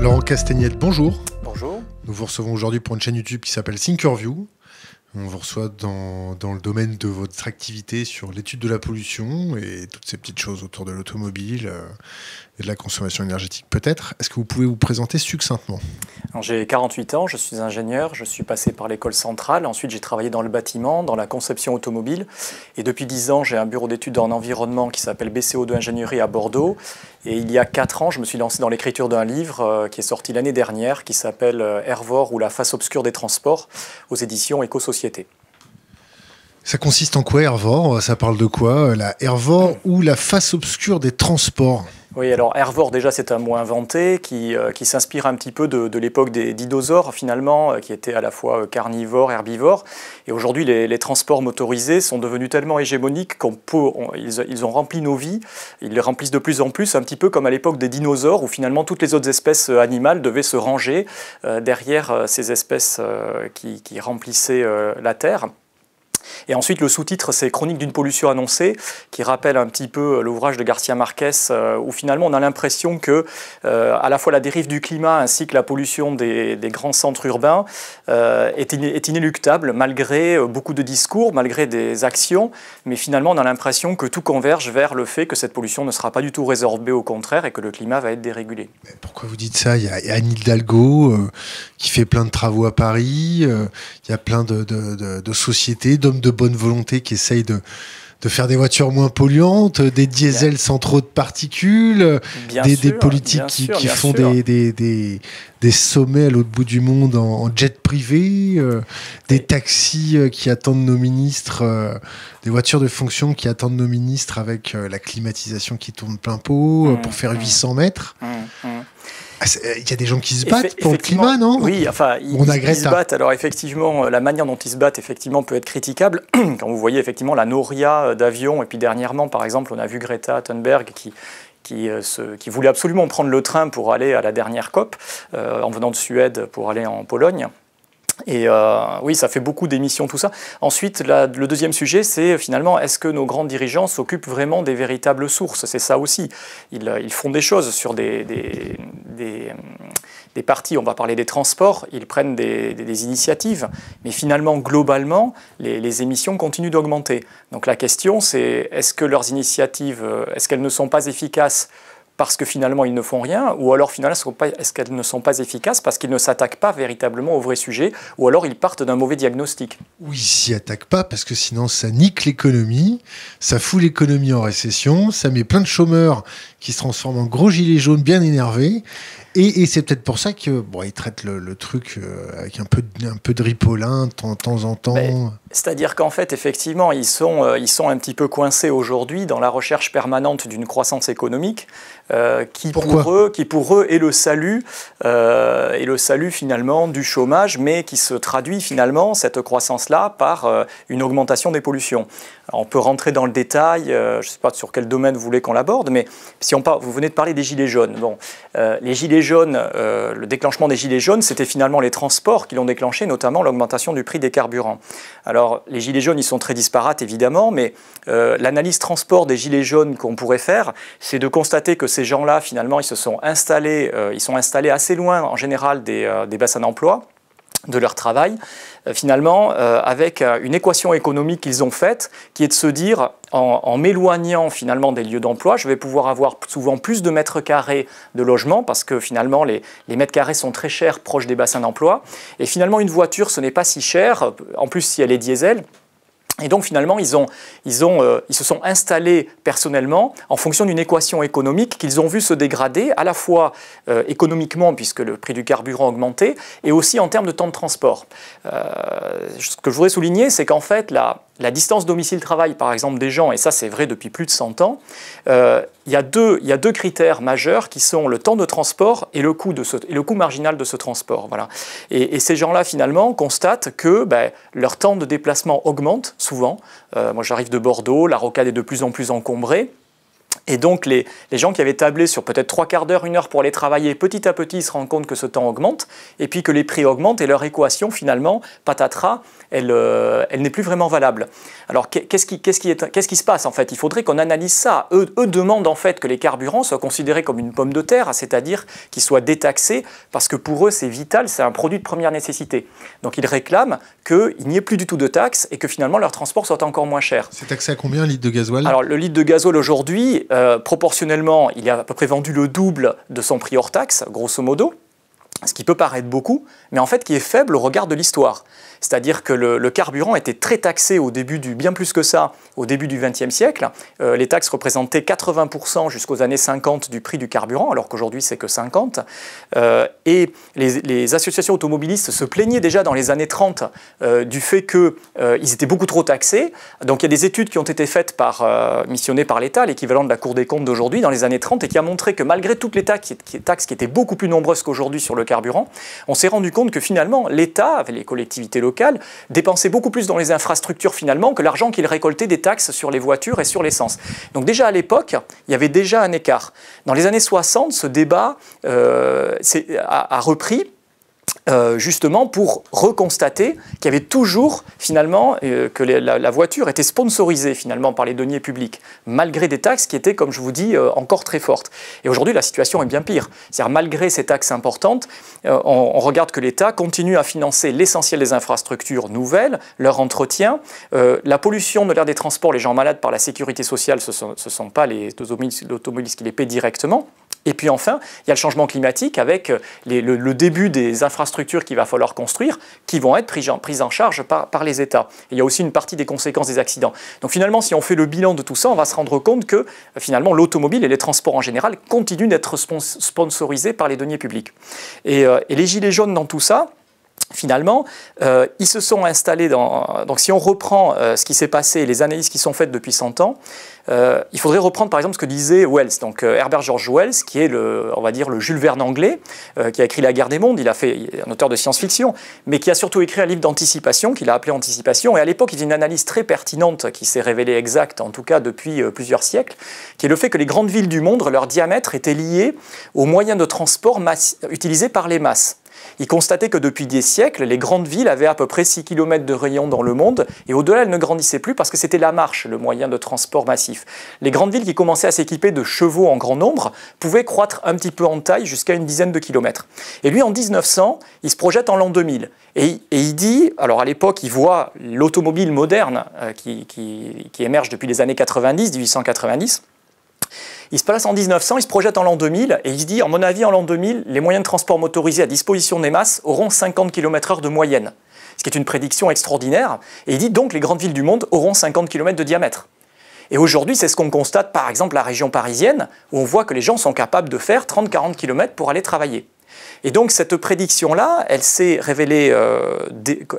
Laurent Castagnette, bonjour. Bonjour. Nous vous recevons aujourd'hui pour une chaîne YouTube qui s'appelle Thinkerview. On vous reçoit dans, le domaine de votre activité sur l'étude de la pollution et toutes ces petites choses autour de l'automobile euh, et de la consommation énergétique peut-être. Est-ce que vous pouvez vous présenter succinctement J'ai 48 ans, je suis ingénieur, je suis passé par l'école centrale, ensuite j'ai travaillé dans le bâtiment, dans la conception automobile et depuis 10 ans j'ai un bureau d'études en environnement qui s'appelle BCO2 Ingénierie à Bordeaux et il y a 4 ans je me suis lancé dans l'écriture d'un livre euh, qui est sorti l'année dernière qui s'appelle euh, Hervor ou la face obscure des transports aux éditions éco ça consiste en quoi Hervor Ça parle de quoi euh, La Hervor ou la face obscure des transports oui, alors Hervor, déjà, c'est un mot inventé qui, euh, s'inspire un petit peu de, l'époque des dinosaures, finalement, euh, qui étaient à la fois euh, carnivores, herbivores. Et aujourd'hui, les, transports motorisés sont devenus tellement hégémoniques qu'ils ont rempli nos vies. Ils les remplissent de plus en plus, un petit peu comme à l'époque des dinosaures, où finalement toutes les autres espèces animales devaient se ranger derrière ces espèces qui remplissaient la Terre. Et ensuite, le sous-titre, c'est Chronique d'une pollution annoncée, qui rappelle un petit peu euh, l'ouvrage de Garcia Marquez, euh, où finalement on a l'impression que euh, à la fois la dérive du climat ainsi que la pollution des, grands centres urbains est, est, inéluctable, malgré beaucoup de discours, malgré des actions. Mais finalement, on a l'impression que tout converge vers le fait que cette pollution ne sera pas du tout résorbée, au contraire, et que le climat va être dérégulé. pourquoi vous dites ça Il y a Anne Hidalgo qui fait plein de travaux à Paris, il y a plein de, de sociétés, de de bonne volonté qui essayent de, de faire des voitures moins polluantes, des diesels sans trop de particules, des, des, politiques qui, font des, des, des, sommets à l'autre bout du monde en, jet privé, euh, des taxis euh, qui attendent nos ministres, euh, des voitures de fonction qui attendent nos ministres avec la climatisation qui tourne plein pot pour mmh, faire 800 mmh. mètres. Mmh, ah, euh, il y a des gens qui se battent pour le climat, non Oui, enfin, ils, se battent. Alors effectivement, euh, la manière dont ils se battent, effectivement, peut être critiquable. Quand vous voyez effectivement la noria euh, d'avion, et puis dernièrement, par exemple, on a vu Greta Thunberg qui, qui, se, qui, voulait absolument prendre le train pour aller à la dernière COP, en venant de Suède pour aller en Pologne. Et euh, oui, ça fait beaucoup d'émissions, tout ça. Ensuite, le deuxième sujet, c'est finalement, est-ce que nos grands dirigeants s'occupent vraiment des véritables sources C'est ça aussi. Ils, euh, font des choses sur des, euh, des, parties, on va parler des transports, ils prennent des, initiatives, mais finalement, globalement, les, les émissions continuent d'augmenter. Donc la question, c'est est-ce que leurs initiatives, est-ce qu'elles ne sont pas efficaces parce que finalement ils ne font rien, ou alors finalement est-ce qu'elles ne sont pas efficaces parce qu'ils ne s'attaquent pas véritablement au vrai sujet, ou alors ils partent d'un mauvais diagnostic Oui, ils s'y attaquent pas parce que sinon ça nique l'économie, ça fout l'économie en récession, ça met plein de chômeurs qui se transforme en gros gilet jaune bien énervé. Et, c'est peut-être pour ça que bon, il traite le, truc euh, avec un peu, un peu de ripolin de temps, en temps. Ben, c'est-à-dire qu'en fait, effectivement, ils sont, euh, ils sont un petit peu coincés aujourd'hui dans la recherche permanente d'une croissance économique euh, qui, pour eux, qui pour eux est le salut, le salut finalement du chômage, mais qui se traduit finalement, cette croissance-là, par une augmentation des pollutions on peut rentrer dans le détail, euh, je ne sais pas sur quel domaine vous voulez qu'on l'aborde, mais si vous venez de parler des gilets jaunes. Euh, les gilets jaunes, euh, le déclenchement des gilets jaunes, c'était finalement les transports qui l'ont déclenché, notamment l'augmentation du prix des carburants. Alors, les gilets jaunes, ils sont très disparates, évidemment, mais l'analyse transport des gilets jaunes qu'on pourrait faire, c'est de constater que ces gens-là, finalement, ils se sont installés, ils sont installés assez loin, en général, des bassins d'emploi de leur travail euh, finalement, euh, avec euh, une équation économique qu'ils ont faite, qui est de se dire, en, m'éloignant finalement des lieux d'emploi, je vais pouvoir avoir souvent plus de mètres carrés de logement, parce que finalement, les, les mètres carrés sont très chers proches des bassins d'emploi. Et finalement, une voiture, ce n'est pas si cher, en plus si elle est diesel. Et donc finalement, euh, ils, se sont installés personnellement en fonction d'une équation économique qu'ils ont vu se dégrader à la fois euh, économiquement, puisque le prix du carburant augmentait, et aussi en termes de temps de transport. Euh, ce que je voudrais souligner, c'est qu'en fait, la, la distance domicile-travail, par exemple, des gens, et ça c'est vrai depuis plus de 100 ans, euh, il, y a deux, critères majeurs qui sont le temps de transport et le coût, marginal de ce transport. Voilà. Et, ces gens-là, finalement, constatent que ben, leur temps de déplacement augmente souvent. Euh, moi, j'arrive de Bordeaux, la rocade est de plus en plus encombrée. Et donc les, les, gens qui avaient tablé sur peut-être trois quarts d'heure, une heure pour les travailler, petit à petit ils se rendent compte que ce temps augmente, et puis que les prix augmentent, et leur équation finalement, patatras, elle, euh, elle n'est plus vraiment valable. Alors qu'est-ce qui, qui, qui, se passe en fait Il faudrait qu'on analyse ça. Eux, demandent en fait que les carburants soient considérés comme une pomme de terre, c'est-à-dire qu'ils soient détaxés, parce que pour eux c'est vital, c'est un produit de première nécessité. Donc ils réclament qu'il n'y ait plus du tout de taxes, et que finalement leur transport soit encore moins cher. C'est taxé à combien le litre de gasoil Alors le litre de gasoil aujourd'hui... Euh, euh, proportionnellement, il a à peu près vendu le double de son prix hors taxe, grosso modo ce qui peut paraître beaucoup, mais en fait qui est faible au regard de l'histoire. C'est-à-dire que le, carburant était très taxé au début du, bien plus que ça, au début du XXe siècle. Euh, les taxes représentaient 80% jusqu'aux années 50 du prix du carburant, alors qu'aujourd'hui c'est que 50. Euh, et les, associations automobilistes se plaignaient déjà dans les années 30 euh, du fait qu'ils étaient beaucoup trop taxés. Donc il y a des études qui ont été faites par, missionnées par l'État, l'équivalent de la Cour des comptes d'aujourd'hui, dans les années 30, et qui a montré que malgré toutes les taxes, taxes qui étaient beaucoup plus nombreuses qu'aujourd'hui sur le carburant, on s'est rendu compte que finalement, l'État, avec les collectivités locales, dépensait beaucoup plus dans les infrastructures finalement que l'argent qu'il récoltait des taxes sur les voitures et sur l'essence. Donc déjà à l'époque, il y avait déjà un écart. Dans les années 60, ce débat euh, a repris euh, justement pour reconstater qu'il y avait toujours finalement euh, que la, voiture était sponsorisée finalement par les deniers publics, malgré des taxes qui étaient, comme je vous dis, euh, encore très fortes. Et aujourd'hui, la situation est bien pire. C'est-à-dire malgré ces taxes importantes, on, regarde que l'État continue à financer l'essentiel des infrastructures nouvelles, leur entretien, la pollution de l'air des transports, les gens malades par la sécurité sociale, ce ne sont, sont pas les automobilistes qui les paient directement. Et puis enfin, il y a le changement climatique avec euh, le, début des infrastructures qu'il va falloir construire qui vont être prises en, charge par, les États. il y a aussi une partie des conséquences des accidents. Donc finalement, si on fait le bilan de tout ça, on va se rendre compte que euh, finalement l'automobile et les transports en général continuent d'être sponsorisés par les deniers publics. Euh, et les gilets jaunes dans tout ça, finalement, euh, ils se sont installés dans... Donc si on reprend euh, ce qui s'est passé les analyses qui sont faites depuis 100 ans, euh, il faudrait reprendre par exemple ce que disait Wells, donc Herbert George Wells, qui est le, on va dire, le Jules Verne anglais, qui a écrit La guerre des mondes, il a fait est un auteur de science-fiction, mais qui a surtout écrit un livre d'anticipation, qu'il a appelé Anticipation, et à l'époque il a une analyse très pertinente, qui s'est révélée exacte, en tout cas depuis plusieurs siècles, qui est le fait que les grandes villes du monde, leur diamètre était lié aux moyens de transport utilisés par les masses. Il constatait que depuis des siècles, les grandes villes avaient à peu près 6 km de rayon dans le monde, et au-delà, elles ne grandissaient plus parce que c'était la marche, le moyen de transport massif. Les grandes villes qui commençaient à s'équiper de chevaux en grand nombre pouvaient croître un petit peu en taille jusqu'à une dizaine de kilomètres. Et lui, en 1900, il se projette en l'an 2000. Et, et, il dit, alors à l'époque, il voit l'automobile moderne euh, qui, qui émerge depuis les années 90, 1890, il se place en 1900, il se projette en l'an 2000 et il se dit, en mon avis, en l'an 2000, les moyens de transport motorisés à disposition des masses auront 50 km/h de moyenne, ce qui est une prédiction extraordinaire. Et il dit donc les grandes villes du monde auront 50 km de diamètre. Et aujourd'hui, c'est ce qu'on constate par exemple la région parisienne, où on voit que les gens sont capables de faire 30-40 km pour aller travailler. Et donc cette prédiction-là, elle s'est révélée, euh,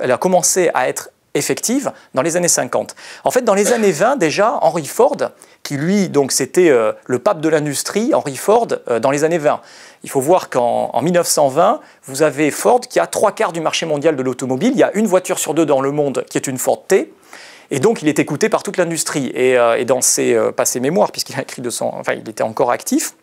elle a commencé à être effective dans les années 50. En fait, dans les années 20, déjà, Henry Ford, qui lui, donc c'était euh, le pape de l'industrie, Henry Ford, euh, dans les années 20. Il faut voir qu'en 1920, vous avez Ford qui a trois quarts du marché mondial de l'automobile. Il y a une voiture sur deux dans le monde qui est une Ford T. Et donc, il est écouté par toute l'industrie. Et, euh, dans ses, pas mémoires, puisqu'il a écrit de son, enfin, il était encore actif,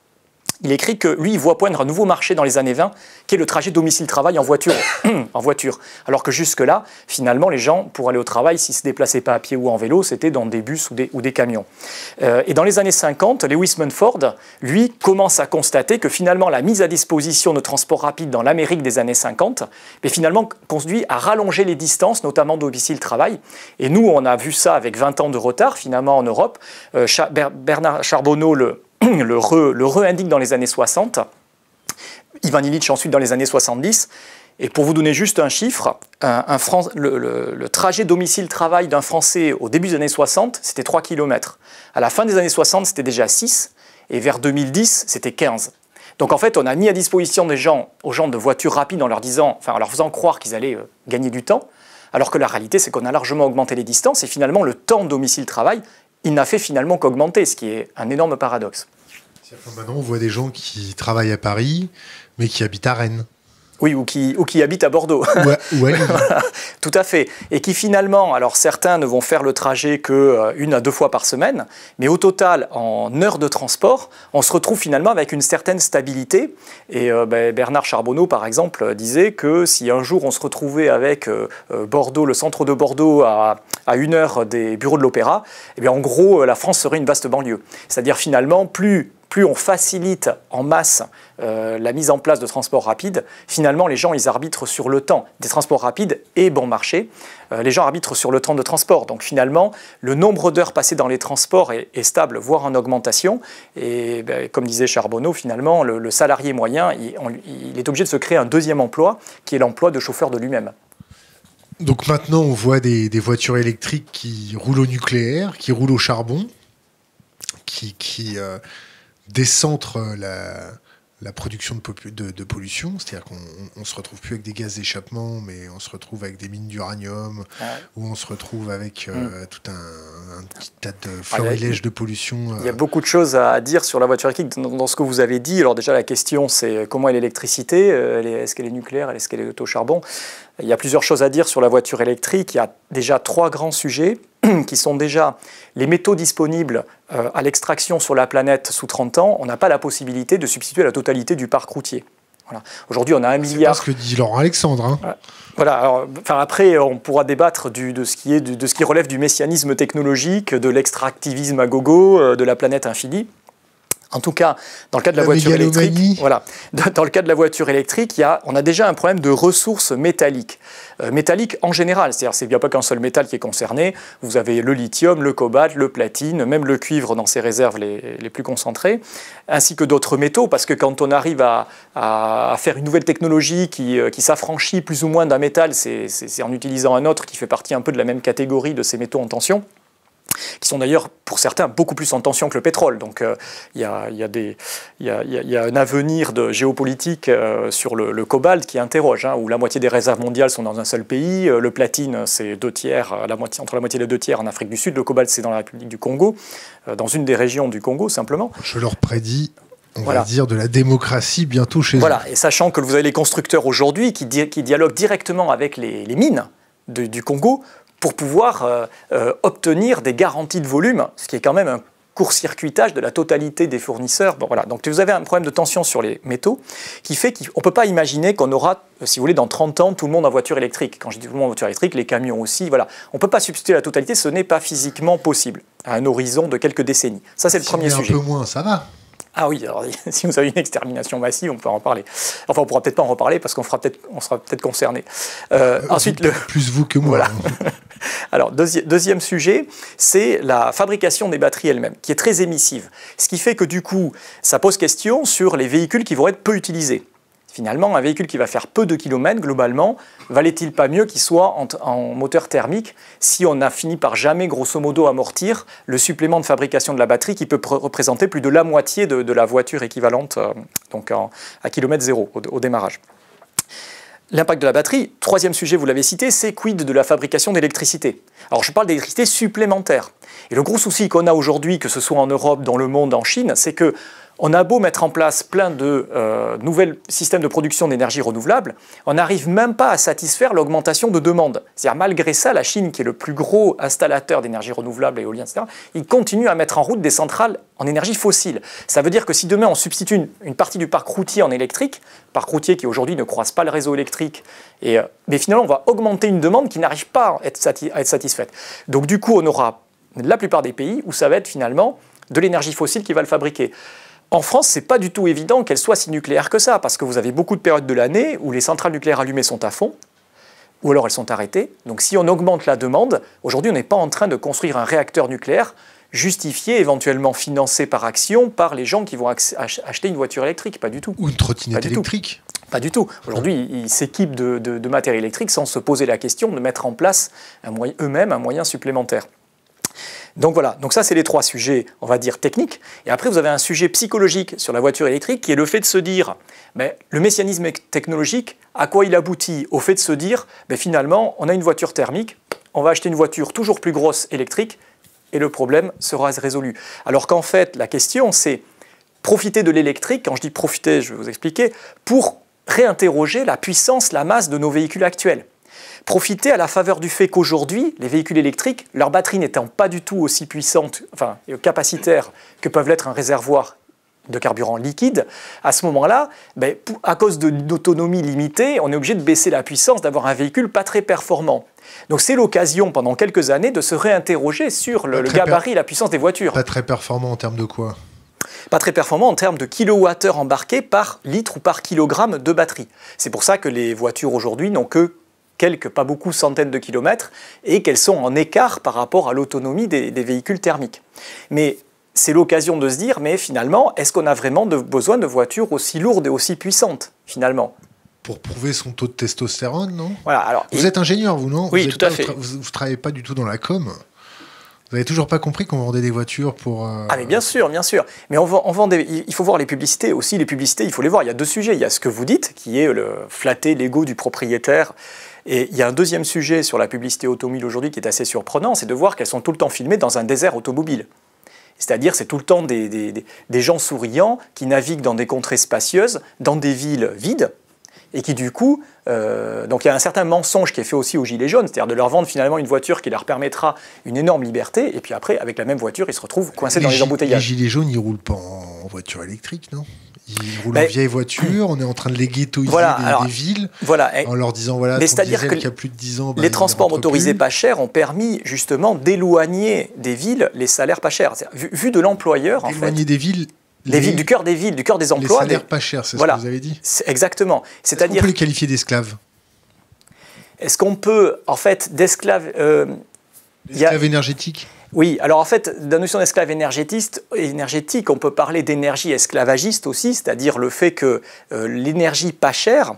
il écrit que lui, il voit poindre un nouveau marché dans les années 20, qui est le trajet domicile-travail en voiture. en voiture. Alors que jusque-là, finalement, les gens, pour aller au travail, s'ils ne se déplaçaient pas à pied ou en vélo, c'était dans des bus ou des, camions. Euh, et dans les années 50, Lewis Munford, lui, commence à constater que finalement, la mise à disposition de transports rapides dans l'Amérique des années 50, mais finalement, conduit à rallonger les distances, notamment domicile-travail. Et nous, on a vu ça avec 20 ans de retard, finalement, en Europe. Euh, Bernard Charbonneau, le le re, indique dans les années 60, Ivan Illich ensuite dans les années 70. Et pour vous donner juste un chiffre, le, trajet domicile-travail d'un Français au début des années 60, c'était 3 km. À la fin des années 60, c'était déjà 6. Et vers 2010, c'était 15. Donc en fait, on a mis à disposition des gens, aux gens de voitures rapides en leur disant, enfin faisant croire qu'ils allaient euh, gagner du temps, alors que la réalité, c'est qu'on a largement augmenté les distances et finalement le temps domicile-travail, il n'a fait finalement qu'augmenter, ce qui est un énorme paradoxe maintenant, on voit des gens qui travaillent à Paris, mais qui habitent à Rennes. Oui, ou qui, ou qui habitent à Bordeaux. Ouais, tout à fait. Et qui finalement, alors certains ne vont faire le trajet que euh, une à deux fois par semaine, mais au total, en heures de transport, on se retrouve finalement avec une certaine stabilité. Et euh, ben, Bernard Charbonneau, par exemple, disait que si un jour on se retrouvait avec euh, Bordeaux, le centre de Bordeaux, à, à une heure des bureaux de l'Opéra, eh bien en gros, la France serait une vaste banlieue. C'est-à-dire finalement, plus plus on facilite en masse euh, la mise en place de transports rapides, finalement les gens ils arbitrent sur le temps. Des transports rapides et bon marché, euh, les gens arbitrent sur le temps de transport. Donc finalement le nombre d'heures passées dans les transports est, stable, voire en augmentation. Et ben, comme disait Charbonneau, finalement le, salarié moyen, il, est obligé de se créer un deuxième emploi qui est l'emploi de chauffeur de lui-même. Donc maintenant on voit des, voitures électriques qui roulent au nucléaire, qui roulent au charbon, qui... qui euh, décentre euh, la, la production de, pollution, c'est-à-dire qu'on se retrouve plus avec des gaz d'échappement, mais on se retrouve avec des mines d'uranium, ah ou on se retrouve avec euh, hmm. tout un, tas de ah, florilèges de pollution. Euh. Il y a beaucoup de choses à dire sur la voiture électrique dans, ce que vous avez dit. Alors déjà, la question, c'est comment est l'électricité Est-ce qu'elle est nucléaire Est-ce qu'elle est, au charbon Il y a plusieurs choses à dire sur la voiture électrique. Il y a déjà trois grands sujets. qui sont déjà les métaux disponibles euh, à l'extraction sur la planète sous 30 ans, on n'a pas la possibilité de substituer la totalité du parc routier. Voilà. Aujourd'hui, on a un milliard. C'est ce que dit Laurent Alexandre. Hein. Voilà. après, on pourra débattre de, ce qui de ce qui relève du messianisme technologique, de l'extractivisme à gogo, euh, de la planète infinie. En tout cas, dans le cas de la, voiture électrique, dans le cas de la voiture électrique, il y a, on a déjà un problème de ressources métalliques, euh, métalliques en général. C'est-à-dire, c'est bien pas qu'un seul métal qui est concerné. Vous avez le lithium, le cobalt, le platine, même le cuivre dans ses réserves les, plus concentrées, ainsi que d'autres métaux. Parce que quand on arrive à, faire une nouvelle technologie qui, euh, qui s'affranchit plus ou moins d'un métal, c'est en utilisant un autre qui fait partie un peu de la même catégorie de ces métaux en tension qui sont d'ailleurs pour certains beaucoup plus en tension que le pétrole. Donc il y, a, un avenir de géopolitique euh, sur le, cobalt qui interroge, hein, où la moitié des réserves mondiales sont dans un seul pays, euh, le platine c'est deux euh, la moitié, entre la moitié et les deux tiers en Afrique du Sud, le cobalt c'est dans la République du Congo, dans une des régions du Congo simplement. Je leur prédis on va dire, de la démocratie bientôt chez eux. Voilà, et sachant que vous avez les constructeurs aujourd'hui qui, dialoguent directement avec les, mines du Congo pour pouvoir euh, euh, obtenir des garanties de volume, ce qui est quand même un court-circuitage de la totalité des fournisseurs. voilà. Donc vous avez un problème de tension sur les métaux qui fait qu'on ne peut pas imaginer qu'on aura, euh, si vous voulez, dans 30 ans, tout le monde en voiture électrique. Quand je dis tout le monde en voiture électrique, les camions aussi, voilà. On ne peut pas substituer la totalité, ce n'est pas physiquement possible à un horizon de quelques décennies. Ça, c'est le premier sujet. Un peu moins, ça va. Ah oui, alors si vous avez une extermination massive, on peut en parler. Enfin, on pourra peut-être pas en reparler parce qu'on fera peut-être, on sera peut-être concerné. Euh, euh, ensuite, le... plus vous que moi. Voilà. alors deuxième sujet, c'est la fabrication des batteries elles-mêmes, qui est très émissive. Ce qui fait que du coup, ça pose question sur les véhicules qui vont être peu utilisés. Finalement, un véhicule qui va faire peu de kilomètres, globalement, valait-il pas mieux qu'il soit en, moteur thermique si on a fini par jamais, grosso modo, amortir le supplément de fabrication de la batterie qui peut représenter plus de la moitié de, la voiture équivalente euh, donc à kilomètre zéro au, au démarrage L'impact de la batterie, troisième sujet, vous l'avez cité, c'est quid de la fabrication d'électricité. Alors je parle d'électricité supplémentaire. Et le gros souci qu'on a aujourd'hui, que ce soit en Europe, dans le monde, en Chine, c'est que on a beau mettre en place plein de euh, nouveaux systèmes de production d'énergie renouvelable, on n'arrive même pas à satisfaire l'augmentation de demande. C'est-à-dire malgré ça, la Chine, qui est le plus gros installateur d'énergie renouvelable, éolien, etc., il continue à mettre en route des centrales en énergie fossile. Ça veut dire que si demain on substitue une, partie du parc routier en électrique, parc routier qui aujourd'hui ne croise pas le réseau électrique, et, euh, mais finalement on va augmenter une demande qui n'arrive pas à être satisfaite. Donc du coup on aura la plupart des pays où ça va être finalement de l'énergie fossile qui va le fabriquer. En France, c'est pas du tout évident qu'elle soit si nucléaire que ça, parce que vous avez beaucoup de périodes de l'année où les centrales nucléaires allumées sont à fond, ou alors elles sont arrêtées. Donc si on augmente la demande, aujourd'hui on n'est pas en train de construire un réacteur nucléaire justifié, éventuellement financé par action, par les gens qui vont acheter une voiture électrique, pas du tout. Ou une trottinette électrique. Pas du tout. Aujourd'hui, ils s'équipent de, de, électriques matériel électrique sans se poser la question de mettre en place eux-mêmes un moyen supplémentaire. Donc voilà, donc ça c'est les trois sujets, on va dire, techniques. Et après, vous avez un sujet psychologique sur la voiture électrique qui est le fait de se dire, ben, le messianisme technologique, à quoi il aboutit Au fait de se dire, ben, finalement, on a une voiture thermique, on va acheter une voiture toujours plus grosse électrique, et le problème sera résolu. Alors qu'en fait, la question c'est profiter de l'électrique, quand je dis profiter, je vais vous expliquer, pour réinterroger la puissance, la masse de nos véhicules actuels profiter à la faveur du fait qu'aujourd'hui, les véhicules électriques, leur batterie n'étant pas du tout aussi puissante, enfin euh, capacitaire que peuvent l'être un réservoir de carburant liquide, à ce moment-là, ben, à cause d'autonomie limitée, on est obligé de baisser la puissance, d'avoir un véhicule pas très performant. Donc c'est l'occasion, pendant quelques années, de se réinterroger sur le, gabarit et la puissance des voitures. Pas très performant en termes de quoi pas très performant en termes de kilowattheure embarqué par litre ou par kilogramme de batterie. C'est pour ça que les voitures aujourd'hui n'ont que quelques, pas beaucoup, centaines de kilomètres, et qu'elles sont en écart par rapport à l'autonomie des, véhicules thermiques. Mais c'est l'occasion de se dire, mais finalement, est-ce qu'on a vraiment besoin de voitures aussi lourdes et aussi puissantes, finalement pour prouver son taux de testostérone, non Voilà. Alors, vous êtes ingénieur, vous non Oui, tout à fait. Vous, travaillez pas du tout dans la com. Vous n'avez toujours pas compris qu'on vendait des voitures pour... Euh, ah mais bien sûr, bien sûr. Mais on vend, on vend il faut voir les publicités aussi. Les publicités, il faut les voir. Il y a deux sujets. Il y a ce que vous dites, qui est le flatter l'ego du propriétaire. Et il y a un deuxième sujet sur la publicité automobile aujourd'hui qui est assez surprenant, c'est de voir qu'elles sont tout le temps filmées dans un désert automobile. C'est-à-dire, c'est tout le temps des, des, des gens souriants qui naviguent dans des contrées spacieuses, dans des villes vides, et qui du coup, euh, donc il y a un certain mensonge qui est fait aussi aux Gilets jaunes, c'est-à-dire de leur vendre finalement une voiture qui leur permettra une énorme liberté, et puis après, avec la même voiture, ils se retrouvent coincés dans les embouteillages. Les Gilets jaunes, ils roulent pas en voiture électrique, non ils roulent en vieille voiture, on est en train de les ghettoiser voilà, des, villes, voilà, en leur disant voilà, c'est-à-dire qu'il y a plus de 10 ans, bah, les transports motorisés pas chers ont permis justement d'éloigner des villes les salaires pas chers. Vu, vu de l'employeur, en fait. Éloigner des villes les, villes, du cœur des villes, du cœur des emplois. Les salaires pas chers, c'est ce que vous avez dit. exactement. C'est-à-dire. est peut les qualifier d'esclaves Est-ce qu'on peut, en fait, d'esclaves. Euh, oui, alors en fait, dans la notion d'esclave énergétique, on peut parler d'énergie esclavagiste aussi, c'est-à-dire le fait que euh, l'énergie pas chère,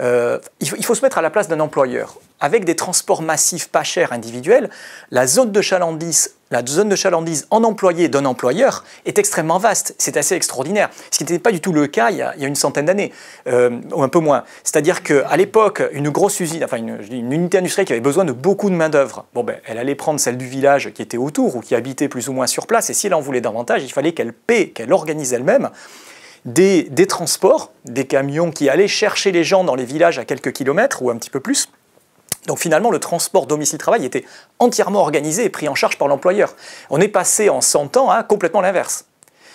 euh, il, faut, se mettre à la place d'un employeur avec des transports massifs pas chers individuels, la zone de Chalandis la zone de chalandise en employé d'un employeur est extrêmement vaste. C'est assez extraordinaire. Ce qui n'était pas du tout le cas il y a, une centaine d'années, euh, ou un peu moins. C'est-à-dire qu'à l'époque, une grosse usine, enfin une, unité industrielle qui avait besoin de beaucoup de main-d'œuvre, bon ben, elle allait prendre celle du village qui était autour ou qui habitait plus ou moins sur place. Et si elle en voulait davantage, il fallait qu'elle paie, qu'elle organise elle-même. des transports, des camions qui allaient chercher les gens dans les villages à quelques kilomètres ou un petit peu plus, donc finalement, le transport domicile-travail était entièrement organisé et pris en charge par l'employeur. On est passé en 100 ans à complètement l'inverse.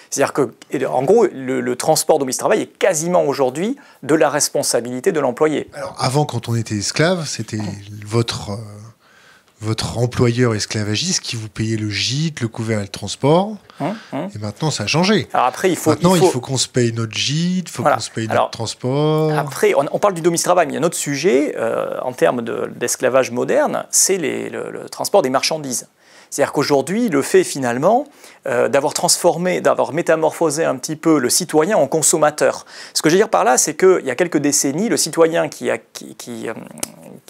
C'est-à-dire que, en gros, le, le transport domicile-travail est quasiment aujourd'hui de la responsabilité de l'employé. Alors avant, quand on était esclave, c'était votre euh, votre employeur esclavagiste qui vous payait le gîte, le couvert et le transport. Hein, hein. Et maintenant, ça a changé. après, il faut, maintenant, il faut, qu'on se paye notre gîte, il faut qu'on se paye notre transport. Après, on, parle du domicile-travail, mais il y a un autre sujet euh, en termes d'esclavage moderne, c'est le transport des marchandises. C'est-à-dire qu'aujourd'hui, le fait finalement euh, d'avoir transformé, d'avoir métamorphosé un petit peu le citoyen en consommateur. Ce que je veux dire par là, c'est qu'il y a quelques décennies, le citoyen qui, euh,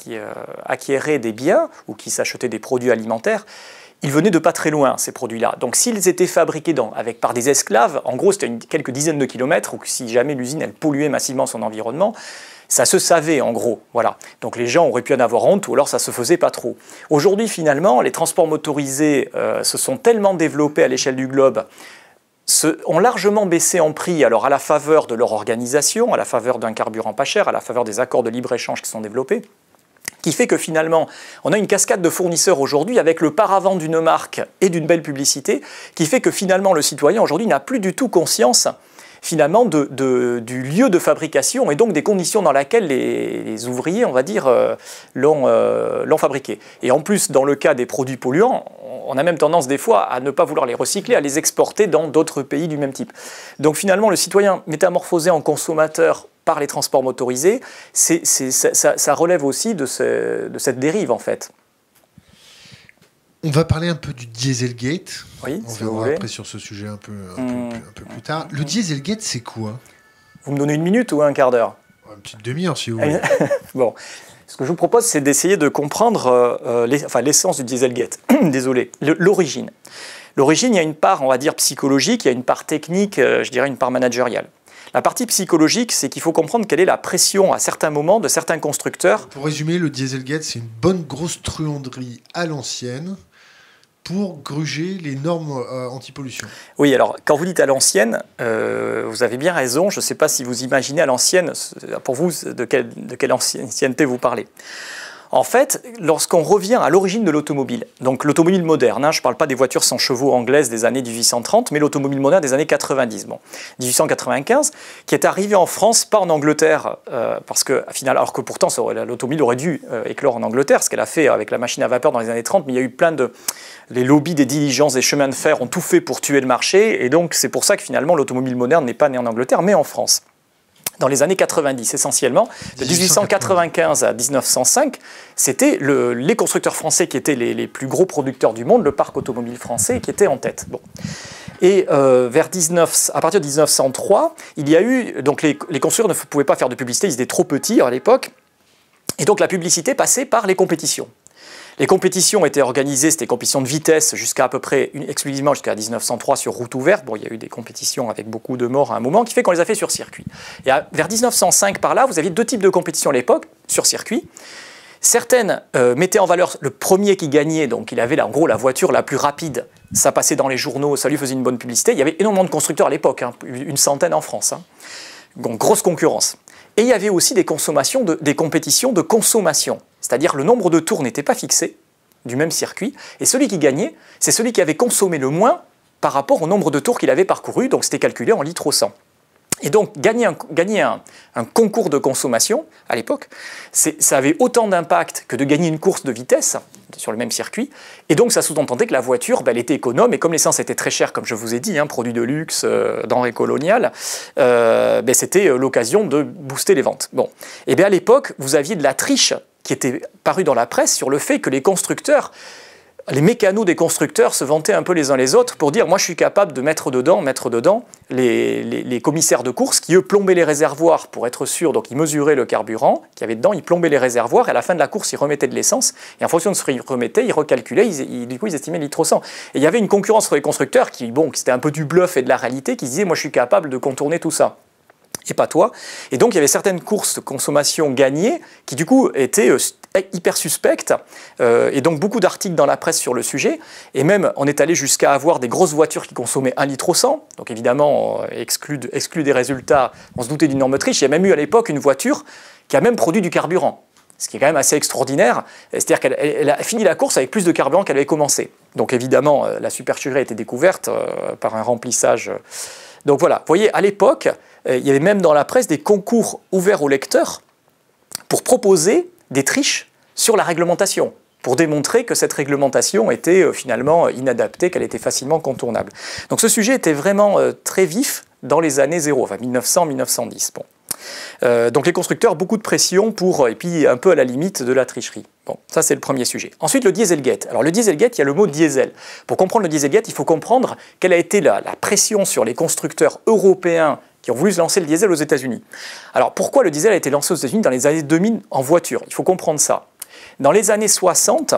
euh, acquérait des biens ou qui s'achetait des produits alimentaires, ils venaient de pas très loin, ces produits-là. Donc s'ils étaient fabriqués dans, avec, par des esclaves, en gros c'était quelques dizaines de kilomètres, ou si jamais l'usine elle polluait massivement son environnement, ça se savait en gros, voilà. Donc les gens auraient pu en avoir honte ou alors ça se faisait pas trop. Aujourd'hui finalement, les transports motorisés euh, se sont tellement développés à l'échelle du globe ont largement baissé en prix, alors à la faveur de leur organisation, à la faveur d'un carburant pas cher, à la faveur des accords de libre-échange qui sont développés, qui fait que finalement, on a une cascade de fournisseurs aujourd'hui avec le paravent d'une marque et d'une belle publicité, qui fait que finalement le citoyen aujourd'hui n'a plus du tout conscience finalement du lieu de fabrication et donc des conditions dans lesquelles les, ouvriers, on va dire, euh, euh, l'ont fabriqué. Et en plus, dans le cas des produits polluants, on a même tendance des fois à ne pas vouloir les recycler, à les exporter dans d'autres pays du même type. Donc finalement, le citoyen métamorphosé en consommateur par les transports motorisés, ça, relève aussi de, cette dérive en fait. On va parler un peu du Dieselgate. Oui, on verra après sur ce sujet hmm. un peu, plus tard. Le Dieselgate, c'est quoi Vous me donnez une minute ou un quart d'heure Une petite demi-heure, si vous voulez. bon, ce que je vous propose, c'est d'essayer de comprendre euh, euh, enfin, l'essence du Dieselgate. Désolé, l'origine. L'origine, il y a une part, on va dire, psychologique, il y a une part technique, euh, je dirais une part managériale. La partie psychologique, c'est qu'il faut comprendre quelle est la pression à certains moments de certains constructeurs. Pour résumer, le Dieselgate, c'est une bonne grosse truanderie à l'ancienne pour gruger les normes euh, anti-pollution. Oui, alors quand vous dites à l'ancienne, euh, vous avez bien raison. Je ne sais pas si vous imaginez à l'ancienne, pour vous, de, de quelle ancienneté vous parlez. En fait, lorsqu'on revient à l'origine de l'automobile, donc l'automobile moderne, hein, je ne parle pas des voitures sans chevaux anglaises des années 1830, mais l'automobile moderne des années 90, 1895, qui est arrivée en France, pas en Angleterre, euh, parce que, final, alors que pourtant l'automobile aurait dû euh, éclore en Angleterre, ce qu'elle a fait avec la machine à vapeur dans les années 30, mais il y a eu plein de... Les lobbies des diligences, des chemins de fer ont tout fait pour tuer le marché, et donc c'est pour ça que finalement l'automobile moderne n'est pas née en Angleterre, mais en France dans les années 90 essentiellement, de 1895 à 1905, c'était les constructeurs français qui étaient les, plus gros producteurs du monde, le parc automobile français qui était en tête. Bon. Et euh, vers 19, à partir de 1903, il y a eu, donc les, les constructeurs ne pouvaient pas faire de publicité, ils étaient trop petits à l'époque, et donc la publicité passait par les compétitions. Les compétitions étaient organisées, c'était compétitions de vitesse jusqu'à à peu près exclusivement jusqu'à 1903 sur route ouverte. Bon, il y a eu des compétitions avec beaucoup de morts à un moment, qui fait qu'on les a fait sur circuit. Et vers 1905 par là, vous aviez deux types de compétitions à l'époque sur circuit. Certaines euh, mettaient en valeur le premier qui gagnait, donc il avait là, en gros la voiture la plus rapide. Ça passait dans les journaux, ça lui faisait une bonne publicité. Il y avait énormément de constructeurs à l'époque, hein, une centaine en France. Donc hein. grosse concurrence. Et il y avait aussi des, compétitions de consommation, c'est-à-dire le nombre de tours n'était pas fixé du même circuit, et celui qui gagnait, c'est celui qui avait consommé le moins par rapport au nombre de tours qu'il avait parcouru, donc c'était calculé en litres au 100. Et donc, gagner un, concours de consommation, à l'époque, ça avait autant d'impact que de gagner une course de vitesse sur le même circuit. Et donc, ça sous-entendait que la voiture, bah, elle était économe. Et comme l'essence était très chère, comme je vous ai dit, hein, produit de luxe, euh, denrée coloniale, euh, bah, c'était euh, l'occasion de booster les ventes. Bon. Et bien, bah, à l'époque, vous aviez de la triche qui était parue dans la presse sur le fait que les constructeurs les mécanos des constructeurs se vantaient un peu les uns les autres pour dire moi je suis capable de mettre dedans, mettre dedans les, commissaires de course qui eux plombaient les réservoirs pour être sûrs, donc ils mesuraient le carburant qu'il y avait dedans, ils plombaient les réservoirs et à la fin de la course ils remettaient de l'essence et en fonction de ce qu'ils remettaient, ils recalculaient, ils, du coup ils estimaient litre 100. Et il y avait une concurrence entre les constructeurs qui, bon, c'était un peu du bluff et de la réalité, qui disaient moi je suis capable de contourner tout ça et pas toi. Et donc il y avait certaines courses de consommation gagnées qui du coup étaient euh, hyper suspectes, euh, et donc beaucoup d'articles dans la presse sur le sujet, et même on est allé jusqu'à avoir des grosses voitures qui consommaient 1 litre au 100, donc évidemment euh, exclu, des résultats, on se doutait d'une norme triche, il y a même eu à l'époque une voiture qui a même produit du carburant, ce qui est quand même assez extraordinaire. C'est-à-dire qu'elle a fini la course avec plus de carburant qu'elle avait commencé. Donc évidemment, la supercherie a été découverte par un remplissage. Donc voilà, vous voyez, à l'époque, euh, il y avait même dans la presse des concours ouverts aux lecteurs pour proposer des triches sur la réglementation pour démontrer que cette réglementation était euh, finalement euh, inadaptée, qu'elle était facilement contournable. Donc ce sujet était vraiment très vif dans les années 0, enfin 1900-1910. Euh, donc les constructeurs, beaucoup de pression pour, euh, et puis un peu à la limite de la tricherie. Bon, ça c'est le premier sujet. Ensuite, le dieselgate. Alors le dieselgate, il y a le mot diesel. Pour comprendre le dieselgate, il faut comprendre quelle a été la, pression sur les constructeurs européens qui ont voulu se lancer le diesel aux États-Unis. Alors pourquoi le diesel a été lancé aux États-Unis dans les années 2000 en voiture Il faut comprendre ça. Dans les années 60,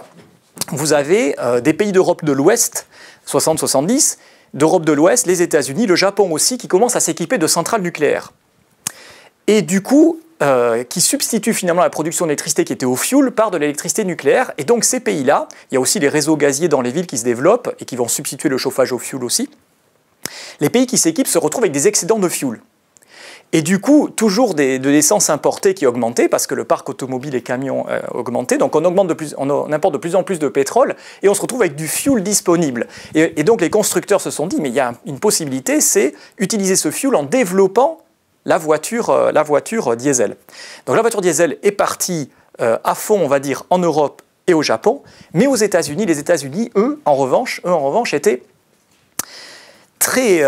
vous avez euh, des pays d'Europe de l'Ouest, 60-70, d'Europe de l'Ouest, les États-Unis, le Japon aussi, qui commencent à s'équiper de centrales nucléaires et du coup euh, qui substitue finalement la production d'électricité qui était au fioul par de l'électricité nucléaire. Et donc ces pays-là, il y a aussi les réseaux gaziers dans les villes qui se développent et qui vont substituer le chauffage au fioul aussi. Les pays qui s'équipent se retrouvent avec des excédents de fioul. Et du coup, toujours de l'essence importée qui augmentait, parce que le parc automobile et camion euh, augmentait. Donc on, augmente de importe de plus en plus de pétrole et on se retrouve avec du fioul disponible. Et, et donc les constructeurs se sont dit, mais il y a une possibilité, c'est utiliser ce fioul en développant la voiture, euh, la voiture euh, diesel. Donc la voiture diesel est partie euh, à fond, on va dire, en Europe et au Japon, mais aux États-Unis, les États-Unis, eux, en revanche, eux, en revanche, étaient très,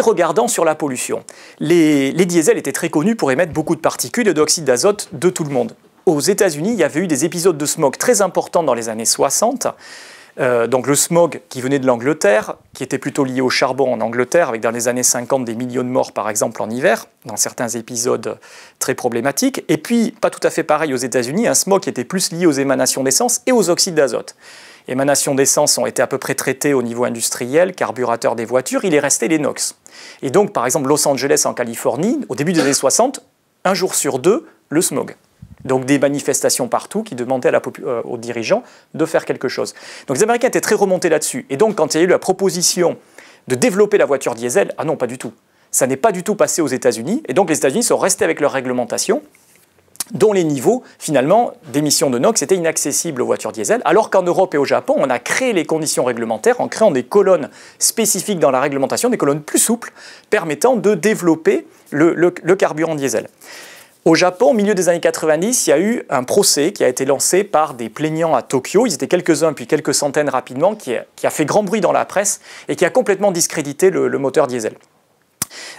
regardants sur la pollution. Les, les diesels étaient très connus pour émettre beaucoup de particules et d'oxyde d'azote de tout le monde. Aux États-Unis, il y avait eu des épisodes de smog très importants dans les années 60. Euh, donc le smog qui venait de l'Angleterre, qui était plutôt lié au charbon en Angleterre, avec dans les années 50 des millions de morts par exemple en hiver, dans certains épisodes très problématiques. Et puis, pas tout à fait pareil aux États-Unis, un smog qui était plus lié aux émanations d'essence et aux oxydes d'azote. Émanations d'essence ont été à peu près traitées au niveau industriel, carburateur des voitures, il est resté les NOx. Et donc, par exemple, Los Angeles en Californie, au début des années 60, un jour sur deux, le smog. Donc des manifestations partout qui demandaient à la euh, aux dirigeants de faire quelque chose. Donc les Américains étaient très remontés là-dessus. Et donc quand il y a eu la proposition de développer la voiture diesel, ah non, pas du tout. Ça n'est pas du tout passé aux États-Unis. Et donc les États-Unis sont restés avec leur réglementation dont les niveaux, finalement, d'émissions de NOx étaient inaccessibles aux voitures diesel, alors qu'en Europe et au Japon, on a créé les conditions réglementaires en créant des colonnes spécifiques dans la réglementation, des colonnes plus souples, permettant de développer le carburant diesel. Au Japon, au milieu des années 90, il y a eu un procès qui a été lancé par des plaignants à Tokyo. Ils étaient quelques-uns, puis quelques centaines rapidement, qui a, fait grand bruit dans la presse et qui a complètement discrédité le moteur diesel.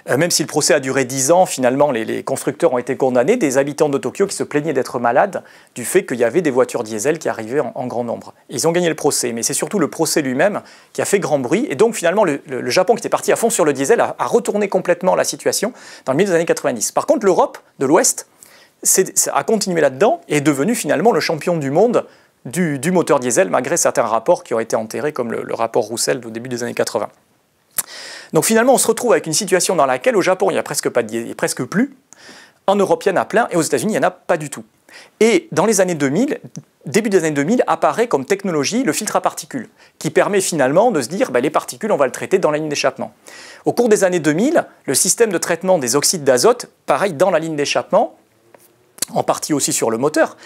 Euh, même si le procès a duré 10 ans, finalement, les, constructeurs ont été condamnés. Des habitants de Tokyo qui se plaignaient d'être malades du fait qu'il y avait des voitures diesel qui arrivaient en, grand nombre. Ils ont gagné le procès, mais c'est surtout le procès lui-même qui a fait grand bruit. Et donc, finalement, le, Japon, qui était parti à fond sur le diesel, a, retourné complètement la situation dans le milieu des années 90. Par contre, l'Europe de l'Ouest a continué là-dedans et est devenue finalement le champion du monde du, moteur diesel, malgré certains rapports qui ont été enterrés, comme le rapport Roussel au début des années 80. Donc finalement, on se retrouve avec une situation dans laquelle au Japon, il n'y a presque, pas presque plus. En Europe, il y en a plein, et aux États-Unis, il n'y en a pas du tout. Et dans les années 2000, début des années 2000, apparaît comme technologie le filtre à particules, qui permet finalement de se dire bah, les particules, on va le traiter dans la ligne d'échappement. Au cours des années 2000, le système de traitement des oxydes d'azote, pareil dans la ligne d'échappement, en partie aussi sur le moteur,